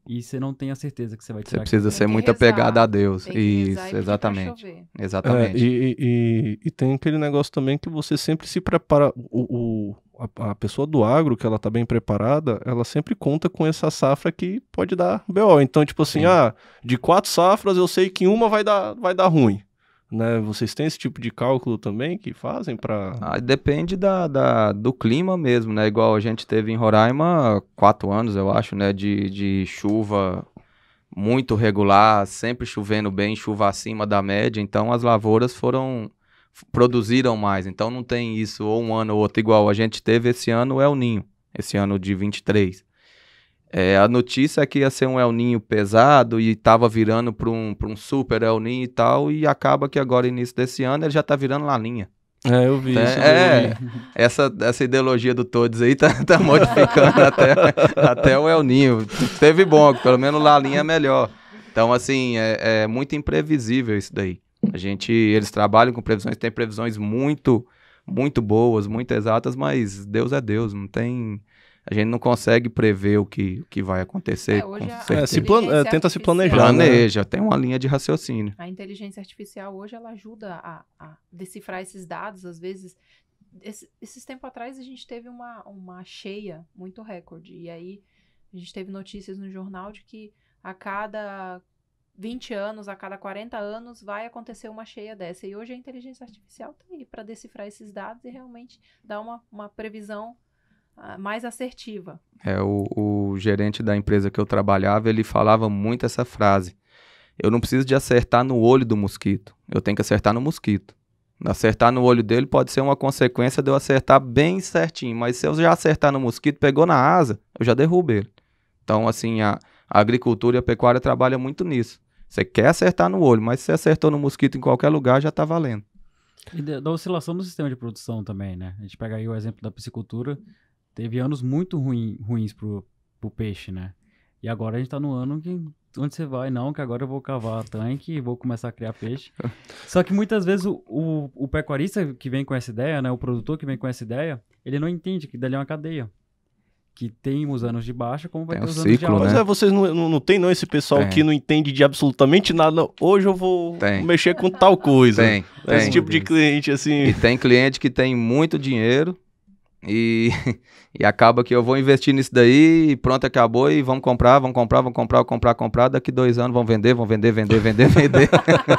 e você não tem a certeza que você vai tirar. Você precisa ser muito apegado a Deus. Isso, exatamente. Exatamente. É, e, e, e, tem aquele negócio também que você sempre se prepara. O, o a, a, pessoa do agro, que ela está bem preparada, ela sempre conta com essa safra que pode dar BO. Então, tipo assim, Sim. ah, de quatro safras eu sei que uma vai dar, vai dar ruim né? Vocês têm esse tipo de cálculo também que fazem para? Ah, depende da, da, do clima mesmo, né? Igual a gente teve em Roraima quatro anos, eu acho, né? De, de chuva muito regular, sempre chovendo bem, chuva acima da média. Então as lavouras foram produziram mais. Então não tem isso ou um ano ou outro igual a gente teve esse ano é o ninho, esse ano de 23. É, a notícia é que ia ser um El Ninho pesado e estava virando para um, pra um super El Ninho e tal, e acaba que agora, início desse ano, ele já está virando Laninha. É, eu vi é, isso. É, essa, essa ideologia do todos aí tá, tá modificando até, até o El Ninho. Teve bom, pelo menos laninha é melhor. Então, assim, é, é muito imprevisível isso daí. A gente, eles trabalham com previsões, tem previsões muito, muito boas, muito exatas, mas Deus é Deus, não tem a gente não consegue prever o que, o que vai acontecer. É, é, se é, tenta se planejar. Né? Planeja, né? tem uma linha de raciocínio. A inteligência artificial hoje ela ajuda a, a decifrar esses dados, às vezes. Esse, esses tempos atrás a gente teve uma, uma cheia muito recorde. E aí a gente teve notícias no jornal de que a cada 20 anos, a cada 40 anos, vai acontecer uma cheia dessa. E hoje a inteligência artificial está aí para decifrar esses dados e realmente dar uma, uma previsão mais assertiva. É, o, o gerente da empresa que eu trabalhava, ele falava muito essa frase. Eu não preciso de acertar no olho do mosquito, eu tenho que acertar no mosquito. Acertar no olho dele pode ser uma consequência de eu acertar bem certinho, mas se eu já acertar no mosquito, pegou na asa, eu já derrubo ele. Então, assim, a, a agricultura e a pecuária trabalham muito nisso. Você quer acertar no olho, mas se acertou no mosquito em qualquer lugar, já está valendo. E da, da, oscilação do sistema de produção também, né? A gente pega aí o exemplo da piscicultura, teve anos muito ruim, ruins pro, pro peixe, né? E agora a gente tá no ano que onde você vai, não, que agora eu vou cavar tanque e vou começar a criar peixe. Só que muitas vezes o, o, o, pecuarista que vem com essa ideia, né, o produtor que vem com essa ideia, ele não entende que dali é uma cadeia. Que tem os anos de baixa, como vai tem ter um os ciclo, anos de alta. É, né? Mas é, vocês não, não, não, tem não esse pessoal tem. que não entende de absolutamente nada. Hoje eu vou tem. mexer com tal coisa. Tem, tem. Esse tipo de cliente, assim. E tem cliente que tem muito dinheiro e, e acaba que eu vou investir nisso daí e pronto, acabou. E vamos comprar, vamos comprar, vamos comprar, comprar, comprar. Daqui dois anos vão vender, vão vender, vender, vender, vender.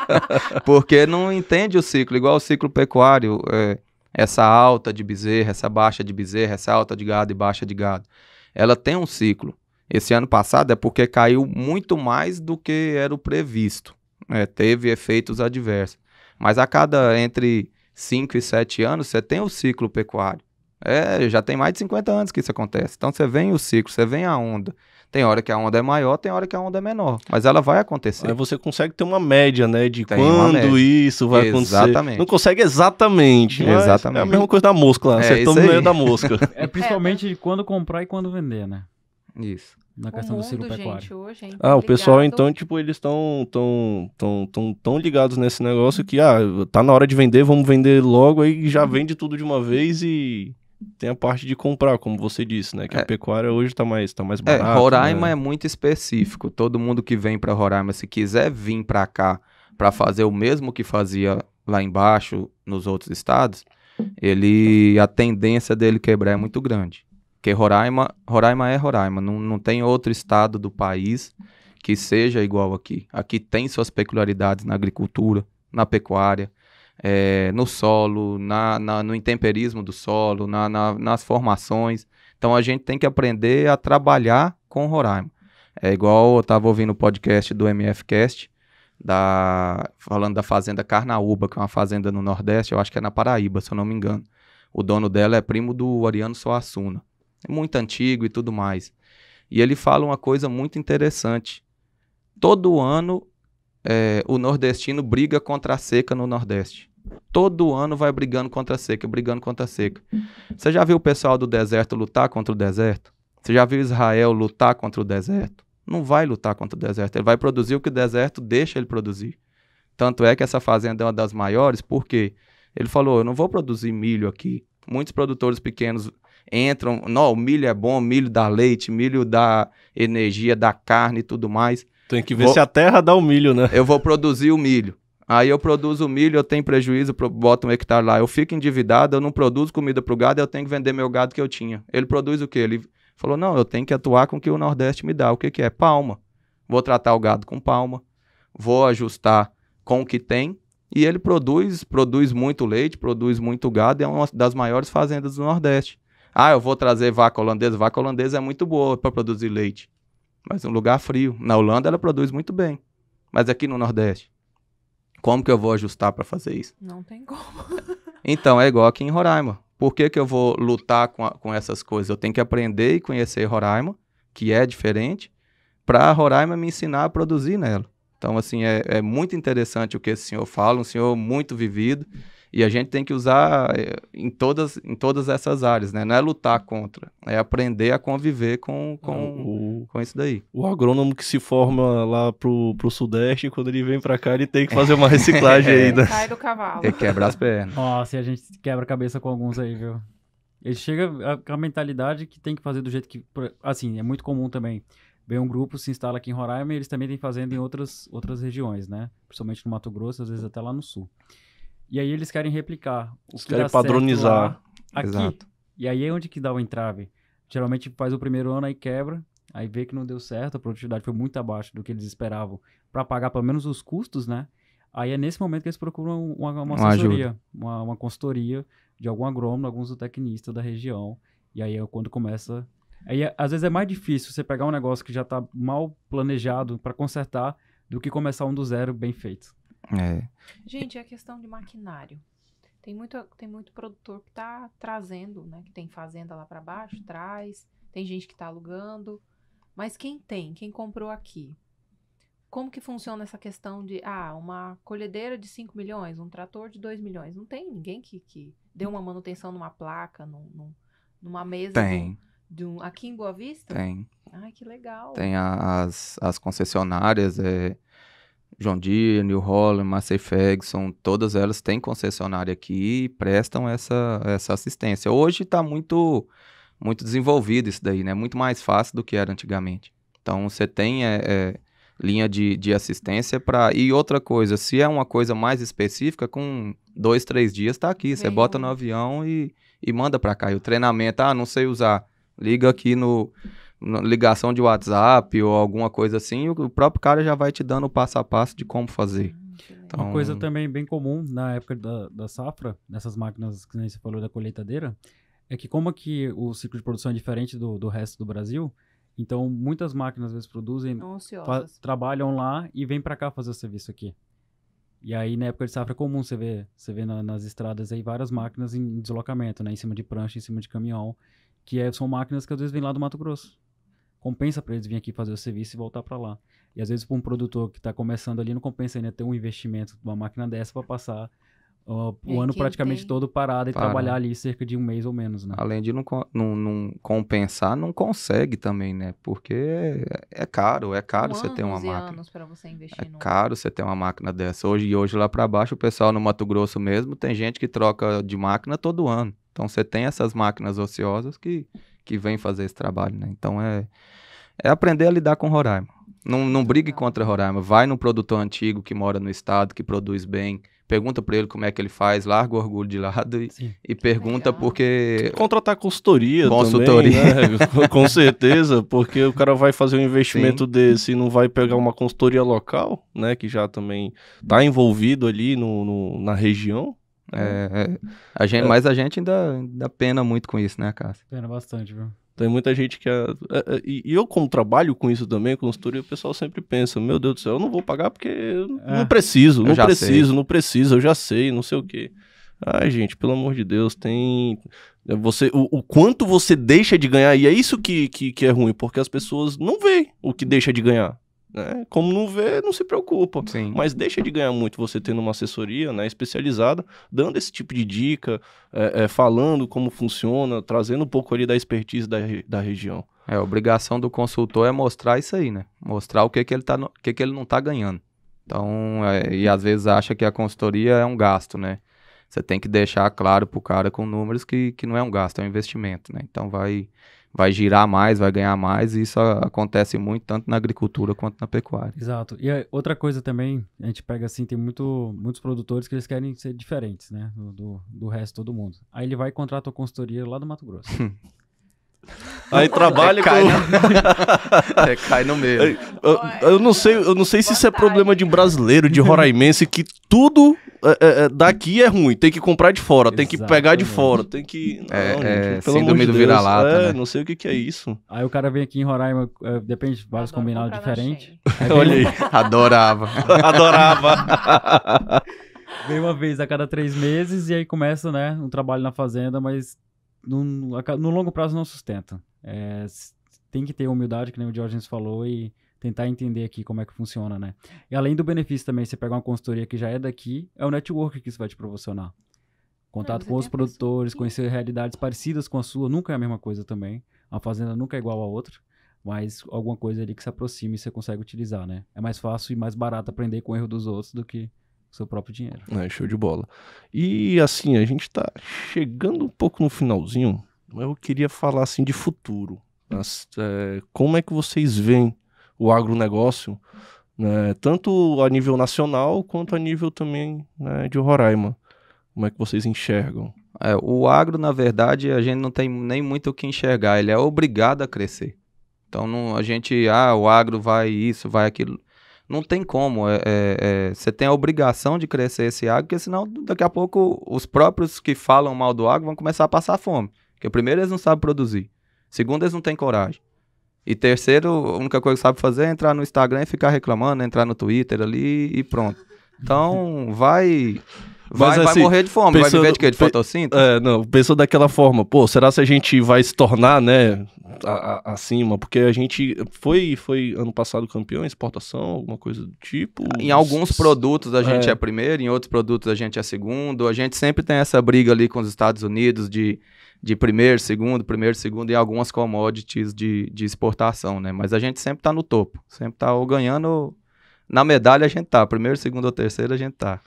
Porque não entende o ciclo, igual o ciclo pecuário. É, essa alta de bezerra, essa baixa de bezerra, essa alta de gado e baixa de gado. Ela tem um ciclo. Esse ano passado é porque caiu muito mais do que era o previsto. É, teve efeitos adversos. Mas a cada entre 5 e 7 anos, você tem o ciclo pecuário. É, já tem mais de 50 anos que isso acontece. Então você vem o ciclo, você vem a onda. Tem hora que a onda é maior, tem hora que a onda é menor. Mas ela vai acontecer. Aí você consegue ter uma média, né? De tem quando isso vai exatamente. acontecer. Exatamente. Não consegue exatamente. exatamente. É a mesma coisa da mosca lá. É, acertou no meio da mosca. É principalmente quando comprar e quando vender, né? Isso. Na questão mundo, do ciclo pecuário. Gente, hoje, hein? É ah, o pessoal, então, tipo, eles estão tão, tão, tão, tão ligados nesse negócio que, ah, tá na hora de vender, vamos vender logo, aí já vende tudo de uma vez e tem a parte de comprar, como você disse, né? Que é. a pecuária hoje tá mais, tá mais é, barata. É, Roraima né? é muito específico. Todo mundo que vem para Roraima, se quiser vir para cá para fazer o mesmo que fazia lá embaixo nos outros estados, ele a tendência dele quebrar é muito grande. Porque Roraima, Roraima é Roraima, não, não tem outro estado do país que seja igual aqui. Aqui tem suas peculiaridades na agricultura, na pecuária, é, no solo, na, na, no intemperismo do solo, na, na, nas formações. Então a gente tem que aprender a trabalhar com Roraima. É igual eu estava ouvindo o podcast do MFcast, da, falando da fazenda Carnaúba, que é uma fazenda no Nordeste, eu acho que é na Paraíba, se eu não me engano. O dono dela é primo do Ariano Soassuna. É muito antigo e tudo mais. E ele fala uma coisa muito interessante. Todo ano é, o nordestino briga contra a seca no Nordeste. Todo ano vai brigando contra a seca, brigando contra a seca. Você já viu o pessoal do deserto lutar contra o deserto? Você já viu Israel lutar contra o deserto? Não vai lutar contra o deserto. Ele vai produzir o que o deserto deixa ele produzir. Tanto é que essa fazenda é uma das maiores, porque ele falou: eu não vou produzir milho aqui. Muitos produtores pequenos entram, não, o milho é bom, milho dá leite, milho dá energia, dá carne e tudo mais. Tem que ver vou... se a terra dá o milho, né? Eu vou produzir o milho. Aí eu produzo o milho, eu tenho prejuízo, boto um hectare lá, eu fico endividado, eu não produzo comida para o gado, eu tenho que vender meu gado que eu tinha. Ele produz o quê? Ele falou: não, eu tenho que atuar com o que o Nordeste me dá. O que, que é? Palma. Vou tratar o gado com palma, vou ajustar com o que tem. E ele produz, produz muito leite, produz muito gado, é uma das maiores fazendas do Nordeste. Ah, eu vou trazer vaca holandesa. Vaca holandesa é muito boa para produzir leite mas um lugar frio. Na Holanda ela produz muito bem, mas aqui no Nordeste, como que eu vou ajustar para fazer isso? Não tem como. então, é igual aqui em Roraima. Por que, que eu vou lutar com, a, com essas coisas? Eu tenho que aprender e conhecer Roraima, que é diferente, para Roraima me ensinar a produzir nela. Então, assim, é, é muito interessante o que esse senhor fala, um senhor muito vivido. E a gente tem que usar eh, em todas, em todas essas áreas, né? Não é lutar contra, é aprender a conviver com, com, ah, o, com isso daí. O agrônomo que se forma lá pro, pro Sudeste, quando ele vem para cá, ele tem que fazer uma reciclagem é, ainda. Cai do cavalo. Tem que quebrar as pernas. Nossa, e a gente quebra a cabeça com alguns aí, viu? Ele chega com a mentalidade que tem que fazer do jeito que. Assim, é muito comum também vem um grupo, se instala aqui em Roraima e eles também têm fazenda em outras, outras regiões, né? Principalmente no Mato Grosso, às vezes até lá no sul. E aí eles querem replicar. O eles que querem padronizar. Lá, aqui. Exato. E aí é onde que dá o entrave. Geralmente faz o primeiro ano, aí quebra, aí vê que não deu certo, a produtividade foi muito abaixo do que eles esperavam para pagar pelo menos os custos, né? Aí é nesse momento que eles procuram uma, uma, assessoria, uma, uma consultoria de algum agrônomo, alguns zootecnista da região. E aí é quando começa Aí, às vezes, é mais difícil você pegar um negócio que já está mal planejado para consertar do que começar um do zero bem feito. É. Gente, é a questão de maquinário. Tem muito, tem muito produtor que está trazendo, né? Que tem fazenda lá para baixo, traz. Tem gente que está alugando. Mas quem tem, quem comprou aqui, como que funciona essa questão de, ah, uma colhedeira de 5 milhões, um trator de 2 milhões? Não tem ninguém que, que dê uma manutenção numa placa, num, num, numa mesa. Tem. Do, aqui em Boa Vista? Tem. Ai, que legal. Tem as, as concessionárias, é, John Deere, New Holland, Massey Ferguson, todas elas têm concessionária aqui e prestam essa, essa assistência. Hoje está muito, muito desenvolvido isso daí, né? Muito mais fácil do que era antigamente. Então, você tem é, é, linha de, de assistência para... E outra coisa, se é uma coisa mais específica, com dois, três dias está aqui. Você bota no avião e, e manda para cá. E o treinamento, ah, não sei usar Liga aqui no ligação de WhatsApp ou alguma coisa assim, o próprio cara já vai te dando o passo a passo de como fazer. Ah, então... Uma coisa também bem comum na época da, da safra, nessas máquinas que você falou da colheitadeira, é que como aqui o ciclo de produção é diferente do, do resto do Brasil, então muitas máquinas às vezes produzem, fa, trabalham lá e vêm para cá fazer o serviço aqui. E aí, na época de safra, é comum você ver, você vê na, nas estradas aí várias máquinas em, em deslocamento, né? Em cima de prancha, em cima de caminhão que é, são máquinas que às vezes vêm lá do Mato Grosso. Compensa para eles vir aqui fazer o serviço e voltar para lá. E às vezes para um produtor que está começando ali, não compensa ainda ter um investimento de uma máquina dessa para passar uh, o é ano praticamente tem... todo parado e para. trabalhar né? ali cerca de um mês ou menos, né? Além de não, não, não compensar, não consegue também, né? Porque é, caro, é caro um você ter uma máquina. Você é num... caro você ter uma máquina dessa. Hoje e hoje lá para baixo, o pessoal no Mato Grosso mesmo, tem gente que troca de máquina todo ano. Então você tem essas máquinas ociosas que, que vêm fazer esse trabalho, né? Então é, é aprender a lidar com Roraima. Não, não brigue contra Roraima. Vai no produtor antigo que mora no estado, que produz bem. Pergunta para ele como é que ele faz, larga o orgulho de lado e, e pergunta Legal. porque... Contratar consultoria, consultoria. também, né? com certeza, porque o cara vai fazer um investimento Sim. desse e não vai pegar uma consultoria local, né? Que já também está envolvido ali no, no, na região, é, é, a gente, é. Mas a gente ainda, ainda pena muito com isso, né, Cássio? Pena bastante, viu? Tem muita gente que. É, é, é e eu, como trabalho com isso também, consultoria, o pessoal sempre pensa: meu Deus do céu, eu não vou pagar porque é. não preciso, não preciso, sei. não preciso, eu já sei, não sei o quê. Ai, gente, pelo amor de Deus, tem. Você, o, o quanto você deixa de ganhar, e é isso que, que, que é ruim, porque as pessoas não veem o que deixa de ganhar. Né? Como não vê, não se preocupa. Sim. Mas deixa de ganhar muito você tendo uma assessoria né, especializada, dando esse tipo de dica, é, é, falando como funciona, trazendo um pouco ali da expertise da, da região. É, a obrigação do consultor é mostrar isso aí, né? Mostrar o que, que, ele, tá, o que, que ele não está ganhando. Então, é, e às vezes acha que a consultoria é um gasto, né? Você tem que deixar claro para o cara com números que, que não é um gasto, é um investimento, né? Então vai vai girar mais, vai ganhar mais, e isso acontece muito tanto na agricultura quanto na pecuária. Exato. E outra coisa também, a gente pega assim, tem muito, muitos produtores que eles querem ser diferentes, né, do, do resto todo mundo. Aí ele vai e contrata a consultoria lá do Mato Grosso. Aí é trabalha cai com... No... cai no meio. É eu, eu, não sei, eu não sei se isso é problema de brasileiro, de roraimense, que tudo é, é, é, daqui é ruim. Tem que comprar de fora, tem que pegar de fora, tem que... Não, é, gente, pelo de Deus, vira-lata, é, né? não sei o que, que é isso. Aí o cara vem aqui em Roraima, depende de vários combinados diferentes. Aí Olha aí. Adorava. Adorava. Vem uma vez a cada três meses e aí começa, né, um trabalho na fazenda, mas no, no longo prazo não sustenta. É, tem que ter humildade, que nem o Diógenes falou, e tentar entender aqui como é que funciona, né? E além do benefício também, você pegar uma consultoria que já é daqui, é o network que isso vai te proporcionar. Contato com é, os produtores, conhecer realidades parecidas com a sua, nunca é a mesma coisa também. A fazenda nunca é igual a outra, mas alguma coisa ali que se aproxime e você consegue utilizar, né? É mais fácil e mais barato aprender com o erro dos outros do que seu próprio dinheiro. É, show de bola. E assim, a gente está chegando um pouco no finalzinho, mas eu queria falar assim de futuro. Mas, é, como é que vocês veem o agronegócio, né, tanto a nível nacional quanto a nível também né, de Roraima? Como é que vocês enxergam? É, o agro, na verdade, a gente não tem nem muito o que enxergar, ele é obrigado a crescer. Então não, a gente, ah, o agro vai isso, vai aquilo não tem como. É, é, é, você tem a obrigação de crescer esse agro, porque senão daqui a pouco os próprios que falam mal do agro vão começar a passar fome. Porque primeiro eles não sabem produzir. Segundo, eles não têm coragem. E terceiro, a única coisa que sabe fazer é entrar no Instagram e ficar reclamando, entrar no Twitter ali e pronto. Então, vai Vai, assim, vai morrer de fome, pensando, vai viver de quê? De fotossíntese? É, não, pensou daquela forma, pô, será se a gente vai se tornar, né, a, a, acima? Porque a gente foi, foi ano passado campeão em exportação, alguma coisa do tipo? Em alguns produtos a gente é. é primeiro, em outros produtos a gente é segundo, a gente sempre tem essa briga ali com os Estados Unidos de, de primeiro, segundo, primeiro, segundo e algumas commodities de, de exportação, né? Mas a gente sempre tá no topo, sempre tá ou ganhando, na medalha a gente tá, primeiro, segundo ou terceiro a gente tá.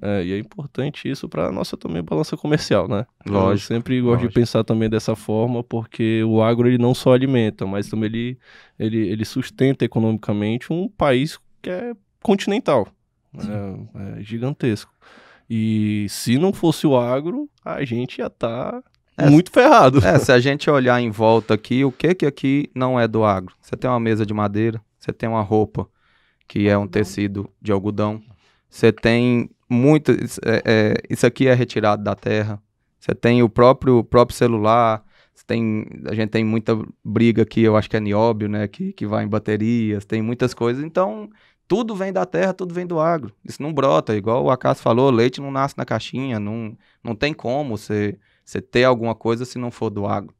É, e é importante isso para nossa também balança comercial, né? Lógico. Eu sempre gosto lógico. de pensar também dessa forma, porque o agro ele não só alimenta, mas também ele, ele, ele sustenta economicamente um país que é continental, né? é, é gigantesco. E se não fosse o agro, a gente ia estar tá é, muito ferrado. É, se a gente olhar em volta aqui, o que que aqui não é do agro? Você tem uma mesa de madeira, você tem uma roupa que é um tecido de algodão, você tem muito. É, é, isso aqui é retirado da terra. Você tem o próprio, próprio celular. Tem, a gente tem muita briga aqui, eu acho que é nióbio, né? Que, que vai em baterias, tem muitas coisas. Então, tudo vem da terra, tudo vem do agro. Isso não brota, igual o Acaso falou, leite não nasce na caixinha, não, não tem como você, você ter alguma coisa se não for do agro.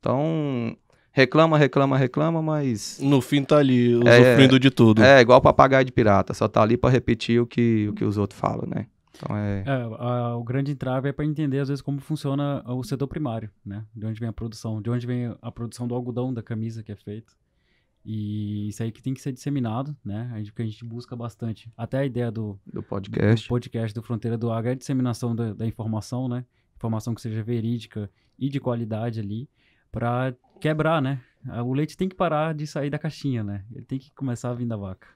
Então, reclama, reclama, reclama, mas. No fim tá ali, sofrendo é, de tudo. É, é, igual papagaio de pirata, só tá ali para repetir o que, o que os outros falam, né? Então é... é a, o grande entrave é para entender, às vezes, como funciona o setor primário, né? De onde vem a produção, de onde vem a produção do algodão, da camisa que é feito E isso aí que tem que ser disseminado, né? A gente, que a gente busca bastante. Até a ideia do, do podcast do, podcast do Fronteira do Agro é a disseminação da, da informação, né? Informação que seja verídica e de qualidade ali para quebrar, né? Ah, o leite tem que parar de sair da caixinha, né? Ele tem que começar a vir da vaca.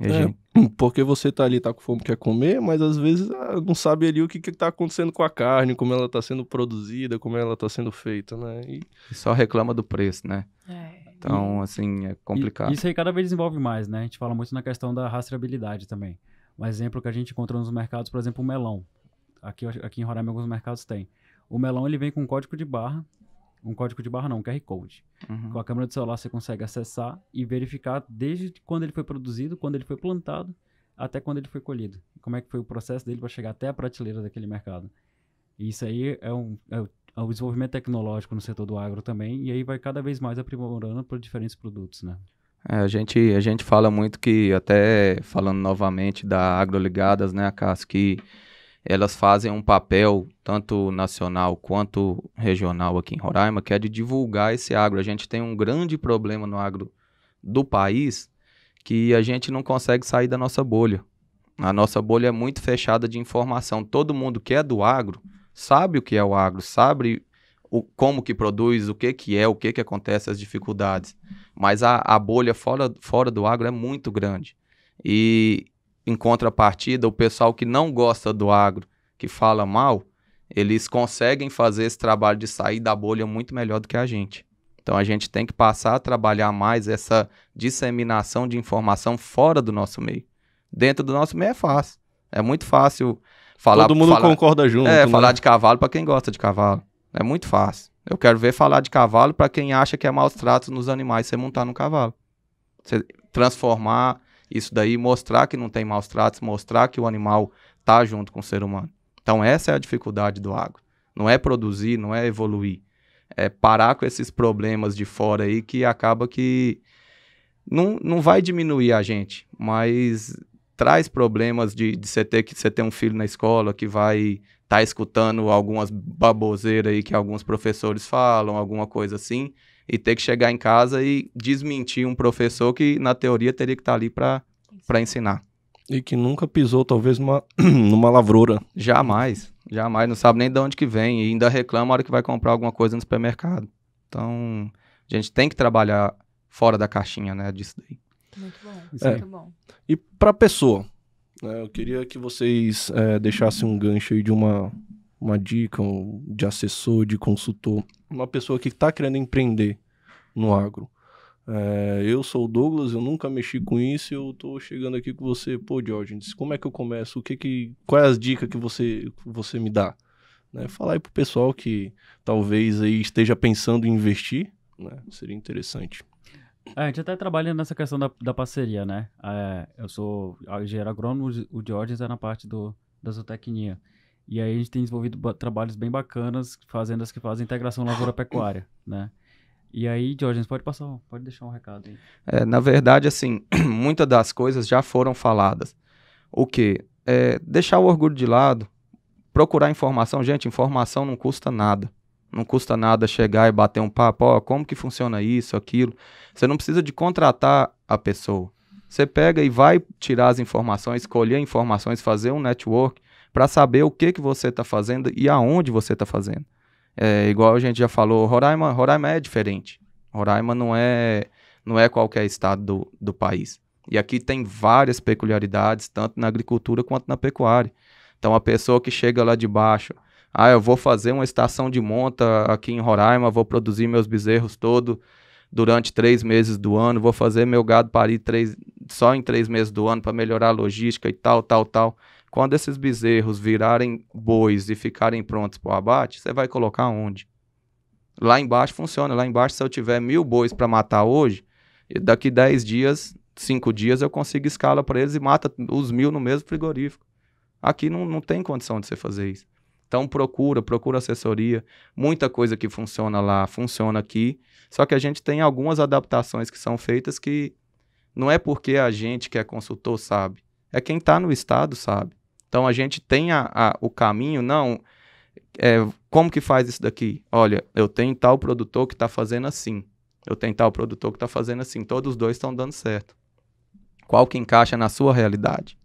É, é. porque você tá ali, tá com fome, quer comer, mas às vezes ah, não sabe ali o que, que tá acontecendo com a carne, como ela tá sendo produzida, como ela tá sendo feita, né? E, só reclama do preço, né? É. Então, assim, é complicado. E, isso aí cada vez desenvolve mais, né? A gente fala muito na questão da rastreabilidade também. Um exemplo que a gente encontrou nos mercados, por exemplo, o melão. Aqui, aqui em Roraima, alguns mercados tem. O melão ele vem com código de barra um código de barra não, um QR Code. Uhum. Com a câmera do celular você consegue acessar e verificar desde quando ele foi produzido, quando ele foi plantado, até quando ele foi colhido. Como é que foi o processo dele para chegar até a prateleira daquele mercado. E isso aí é um, é o, é desenvolvimento tecnológico no setor do agro também, e aí vai cada vez mais aprimorando para diferentes produtos, né? É, a, gente, a gente fala muito que, até falando novamente da Agroligadas, né, Cas, que elas fazem um papel, tanto nacional quanto regional aqui em Roraima, que é de divulgar esse agro. A gente tem um grande problema no agro do país que a gente não consegue sair da nossa bolha. A nossa bolha é muito fechada de informação. Todo mundo que é do agro sabe o que é o agro, sabe o, como que produz, o que que é, o que que acontece, as dificuldades. Mas a, a bolha fora, fora do agro é muito grande. E, em contrapartida, o pessoal que não gosta do agro, que fala mal, eles conseguem fazer esse trabalho de sair da bolha muito melhor do que a gente. Então a gente tem que passar a trabalhar mais essa disseminação de informação fora do nosso meio. Dentro do nosso meio é fácil. É muito fácil falar. Todo mundo falar, concorda junto. É, né? falar de cavalo para quem gosta de cavalo. É muito fácil. Eu quero ver falar de cavalo para quem acha que é maus tratos nos animais você montar no cavalo. Você transformar isso daí, mostrar que não tem maus tratos, mostrar que o animal está junto com o ser humano. Então, essa é a dificuldade do agro. Não é produzir, não é evoluir. É parar com esses problemas de fora aí que acaba que não, não vai diminuir a gente, mas traz problemas de, de você ter que você ter um filho na escola que vai estar tá escutando algumas baboseiras aí que alguns professores falam, alguma coisa assim e ter que chegar em casa e desmentir um professor que, na teoria, teria que estar tá ali para ensinar. E que nunca pisou, talvez, numa, numa lavoura. Jamais, jamais. Não sabe nem de onde que vem e ainda reclama a hora que vai comprar alguma coisa no supermercado. Então, a gente tem que trabalhar fora da caixinha, né, disso daí. Muito bom, é. muito bom. E para a pessoa, né, eu queria que vocês é, deixassem um gancho aí de uma uma dica de assessor, de consultor, uma pessoa que está querendo empreender no agro. É, eu sou o Douglas, eu nunca mexi com isso e eu estou chegando aqui com você, pô, George como é que eu começo? O que que, quais as dicas que você, você me dá? Né, falar aí o pessoal que talvez aí esteja pensando em investir, né, seria interessante. É, a gente até trabalha nessa questão da, da parceria, né? É, eu sou engenheiro agrônomo, o George é na parte do, da zootecnia. E aí a gente tem desenvolvido trabalhos bem bacanas, fazendas que fazem integração lavoura-pecuária, né? E aí, Diógenes, pode passar, pode deixar um recado aí. É, na verdade, assim, muitas das coisas já foram faladas. O que? É, deixar o orgulho de lado, procurar informação. Gente, informação não custa nada. Não custa nada chegar e bater um papo, ó, como que funciona isso, aquilo. Você não precisa de contratar a pessoa. Você pega e vai tirar as informações, escolher informações, fazer um network para saber o que, que você está fazendo e aonde você está fazendo. É, igual a gente já falou, Roraima, Roraima é diferente. Roraima não é, não é qualquer estado do, do país. E aqui tem várias peculiaridades, tanto na agricultura quanto na pecuária. Então, a pessoa que chega lá de baixo, ah, eu vou fazer uma estação de monta aqui em Roraima, vou produzir meus bezerros todo durante três meses do ano, vou fazer meu gado parir três, só em três meses do ano para melhorar a logística e tal, tal, tal. Quando esses bezerros virarem bois e ficarem prontos para o abate, você vai colocar onde? Lá embaixo funciona. Lá embaixo, se eu tiver mil bois para matar hoje, daqui 10 dias, 5 dias, eu consigo escala para eles e mata os mil no mesmo frigorífico. Aqui não, não tem condição de você fazer isso. Então procura, procura assessoria. Muita coisa que funciona lá, funciona aqui. Só que a gente tem algumas adaptações que são feitas que não é porque a gente que é consultor sabe. É quem está no estado sabe. Então a gente tem a, a, o caminho, não. É, como que faz isso daqui? Olha, eu tenho tal produtor que está fazendo assim. Eu tenho tal produtor que está fazendo assim. Todos os dois estão dando certo. Qual que encaixa na sua realidade?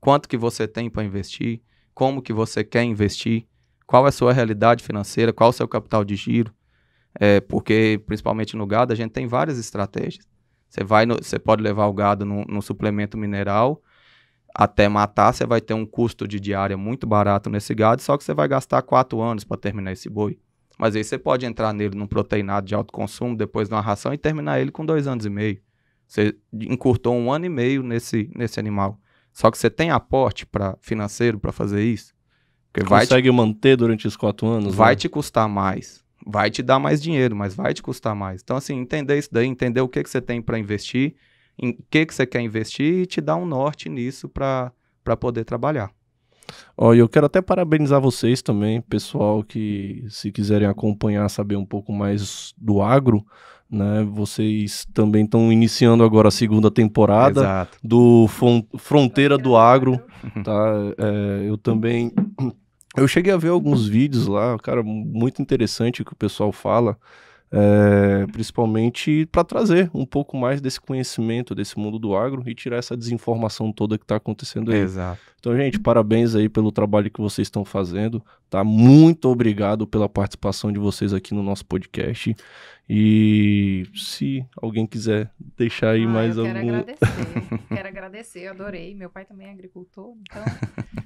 Quanto que você tem para investir? Como que você quer investir? Qual é a sua realidade financeira? Qual é o seu capital de giro? É, porque, principalmente no gado, a gente tem várias estratégias. Você vai, você pode levar o gado no suplemento mineral até matar, você vai ter um custo de diária muito barato nesse gado, só que você vai gastar quatro anos para terminar esse boi. Mas aí você pode entrar nele num proteinado de alto consumo, depois numa ração e terminar ele com dois anos e meio. Você encurtou um ano e meio nesse, nesse animal. Só que você tem aporte para financeiro para fazer isso. Porque Consegue te, manter durante os quatro anos? Vai né? te custar mais. Vai te dar mais dinheiro, mas vai te custar mais. Então, assim, entender isso daí, entender o que, que você tem para investir em que, que você quer investir e te dá um norte nisso para poder trabalhar. Olha, eu quero até parabenizar vocês também, pessoal que se quiserem acompanhar, saber um pouco mais do agro, né? Vocês também estão iniciando agora a segunda temporada Exato. do Fronteira do Agro, tá? É, eu também eu cheguei a ver alguns vídeos lá, cara, muito interessante o que o pessoal fala é, principalmente para trazer um pouco mais desse conhecimento desse mundo do agro e tirar essa desinformação toda que está acontecendo aí. Exato. Então, gente, parabéns aí pelo trabalho que vocês estão fazendo tá? Muito obrigado pela participação de vocês aqui no nosso podcast. E se alguém quiser deixar aí ah, mais eu quero algum. Agradecer. quero agradecer, eu adorei. Meu pai também é agricultor, então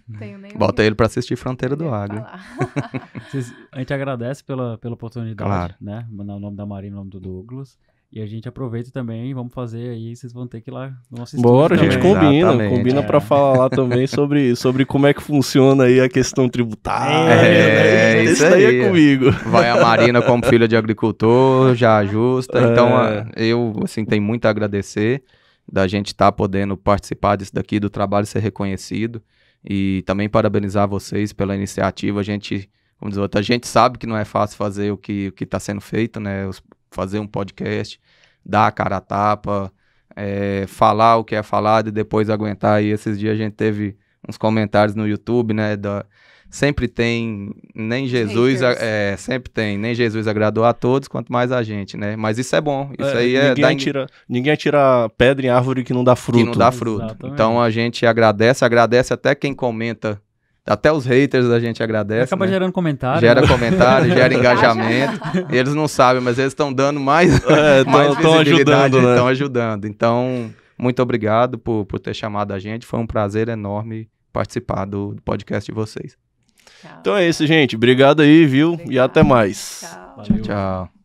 tenho nem. Bota ele para assistir Fronteira do Agro. Vocês, a gente agradece pela, pela oportunidade, claro. né? Mandar o nome da Marina, o nome do Douglas. E a gente aproveita também, vamos fazer aí, vocês vão ter que ir lá no nosso Bora, a gente combina, Exatamente, combina é. para falar lá também sobre, sobre como é que funciona aí a questão tributária. É, né? isso, isso é aí. é comigo. Vai a Marina como filha de agricultor, já ajusta. É. Então, ah, eu, assim, tenho muito a agradecer da gente estar tá podendo participar disso daqui, do trabalho ser reconhecido. E também parabenizar vocês pela iniciativa. A gente, como diz outro, a gente sabe que não é fácil fazer o que está sendo feito, né? Os, fazer um podcast, dar a cara a tapa, é, falar o que é falado e depois aguentar. E esses dias a gente teve uns comentários no YouTube, né? Da, sempre tem, nem Jesus, é, sempre tem, nem Jesus agradou a todos, quanto mais a gente, né? Mas isso é bom, isso é, aí é... Ninguém, atira, ninguém atira pedra em árvore que não dá fruto. Que não dá fruto. Exatamente. Então a gente agradece, agradece até quem comenta até os haters a gente agradece. Acaba né? gerando comentário. Gera né? comentário, gera engajamento. eles não sabem, mas eles estão dando mais, é, mais tão visibilidade, estão ajudando, né? ajudando. Então, muito obrigado por, por ter chamado a gente. Foi um prazer enorme participar do, do podcast de vocês. Tchau. Então é isso, gente. Obrigado aí, viu? Obrigado. E até mais. Tchau. Valeu. tchau.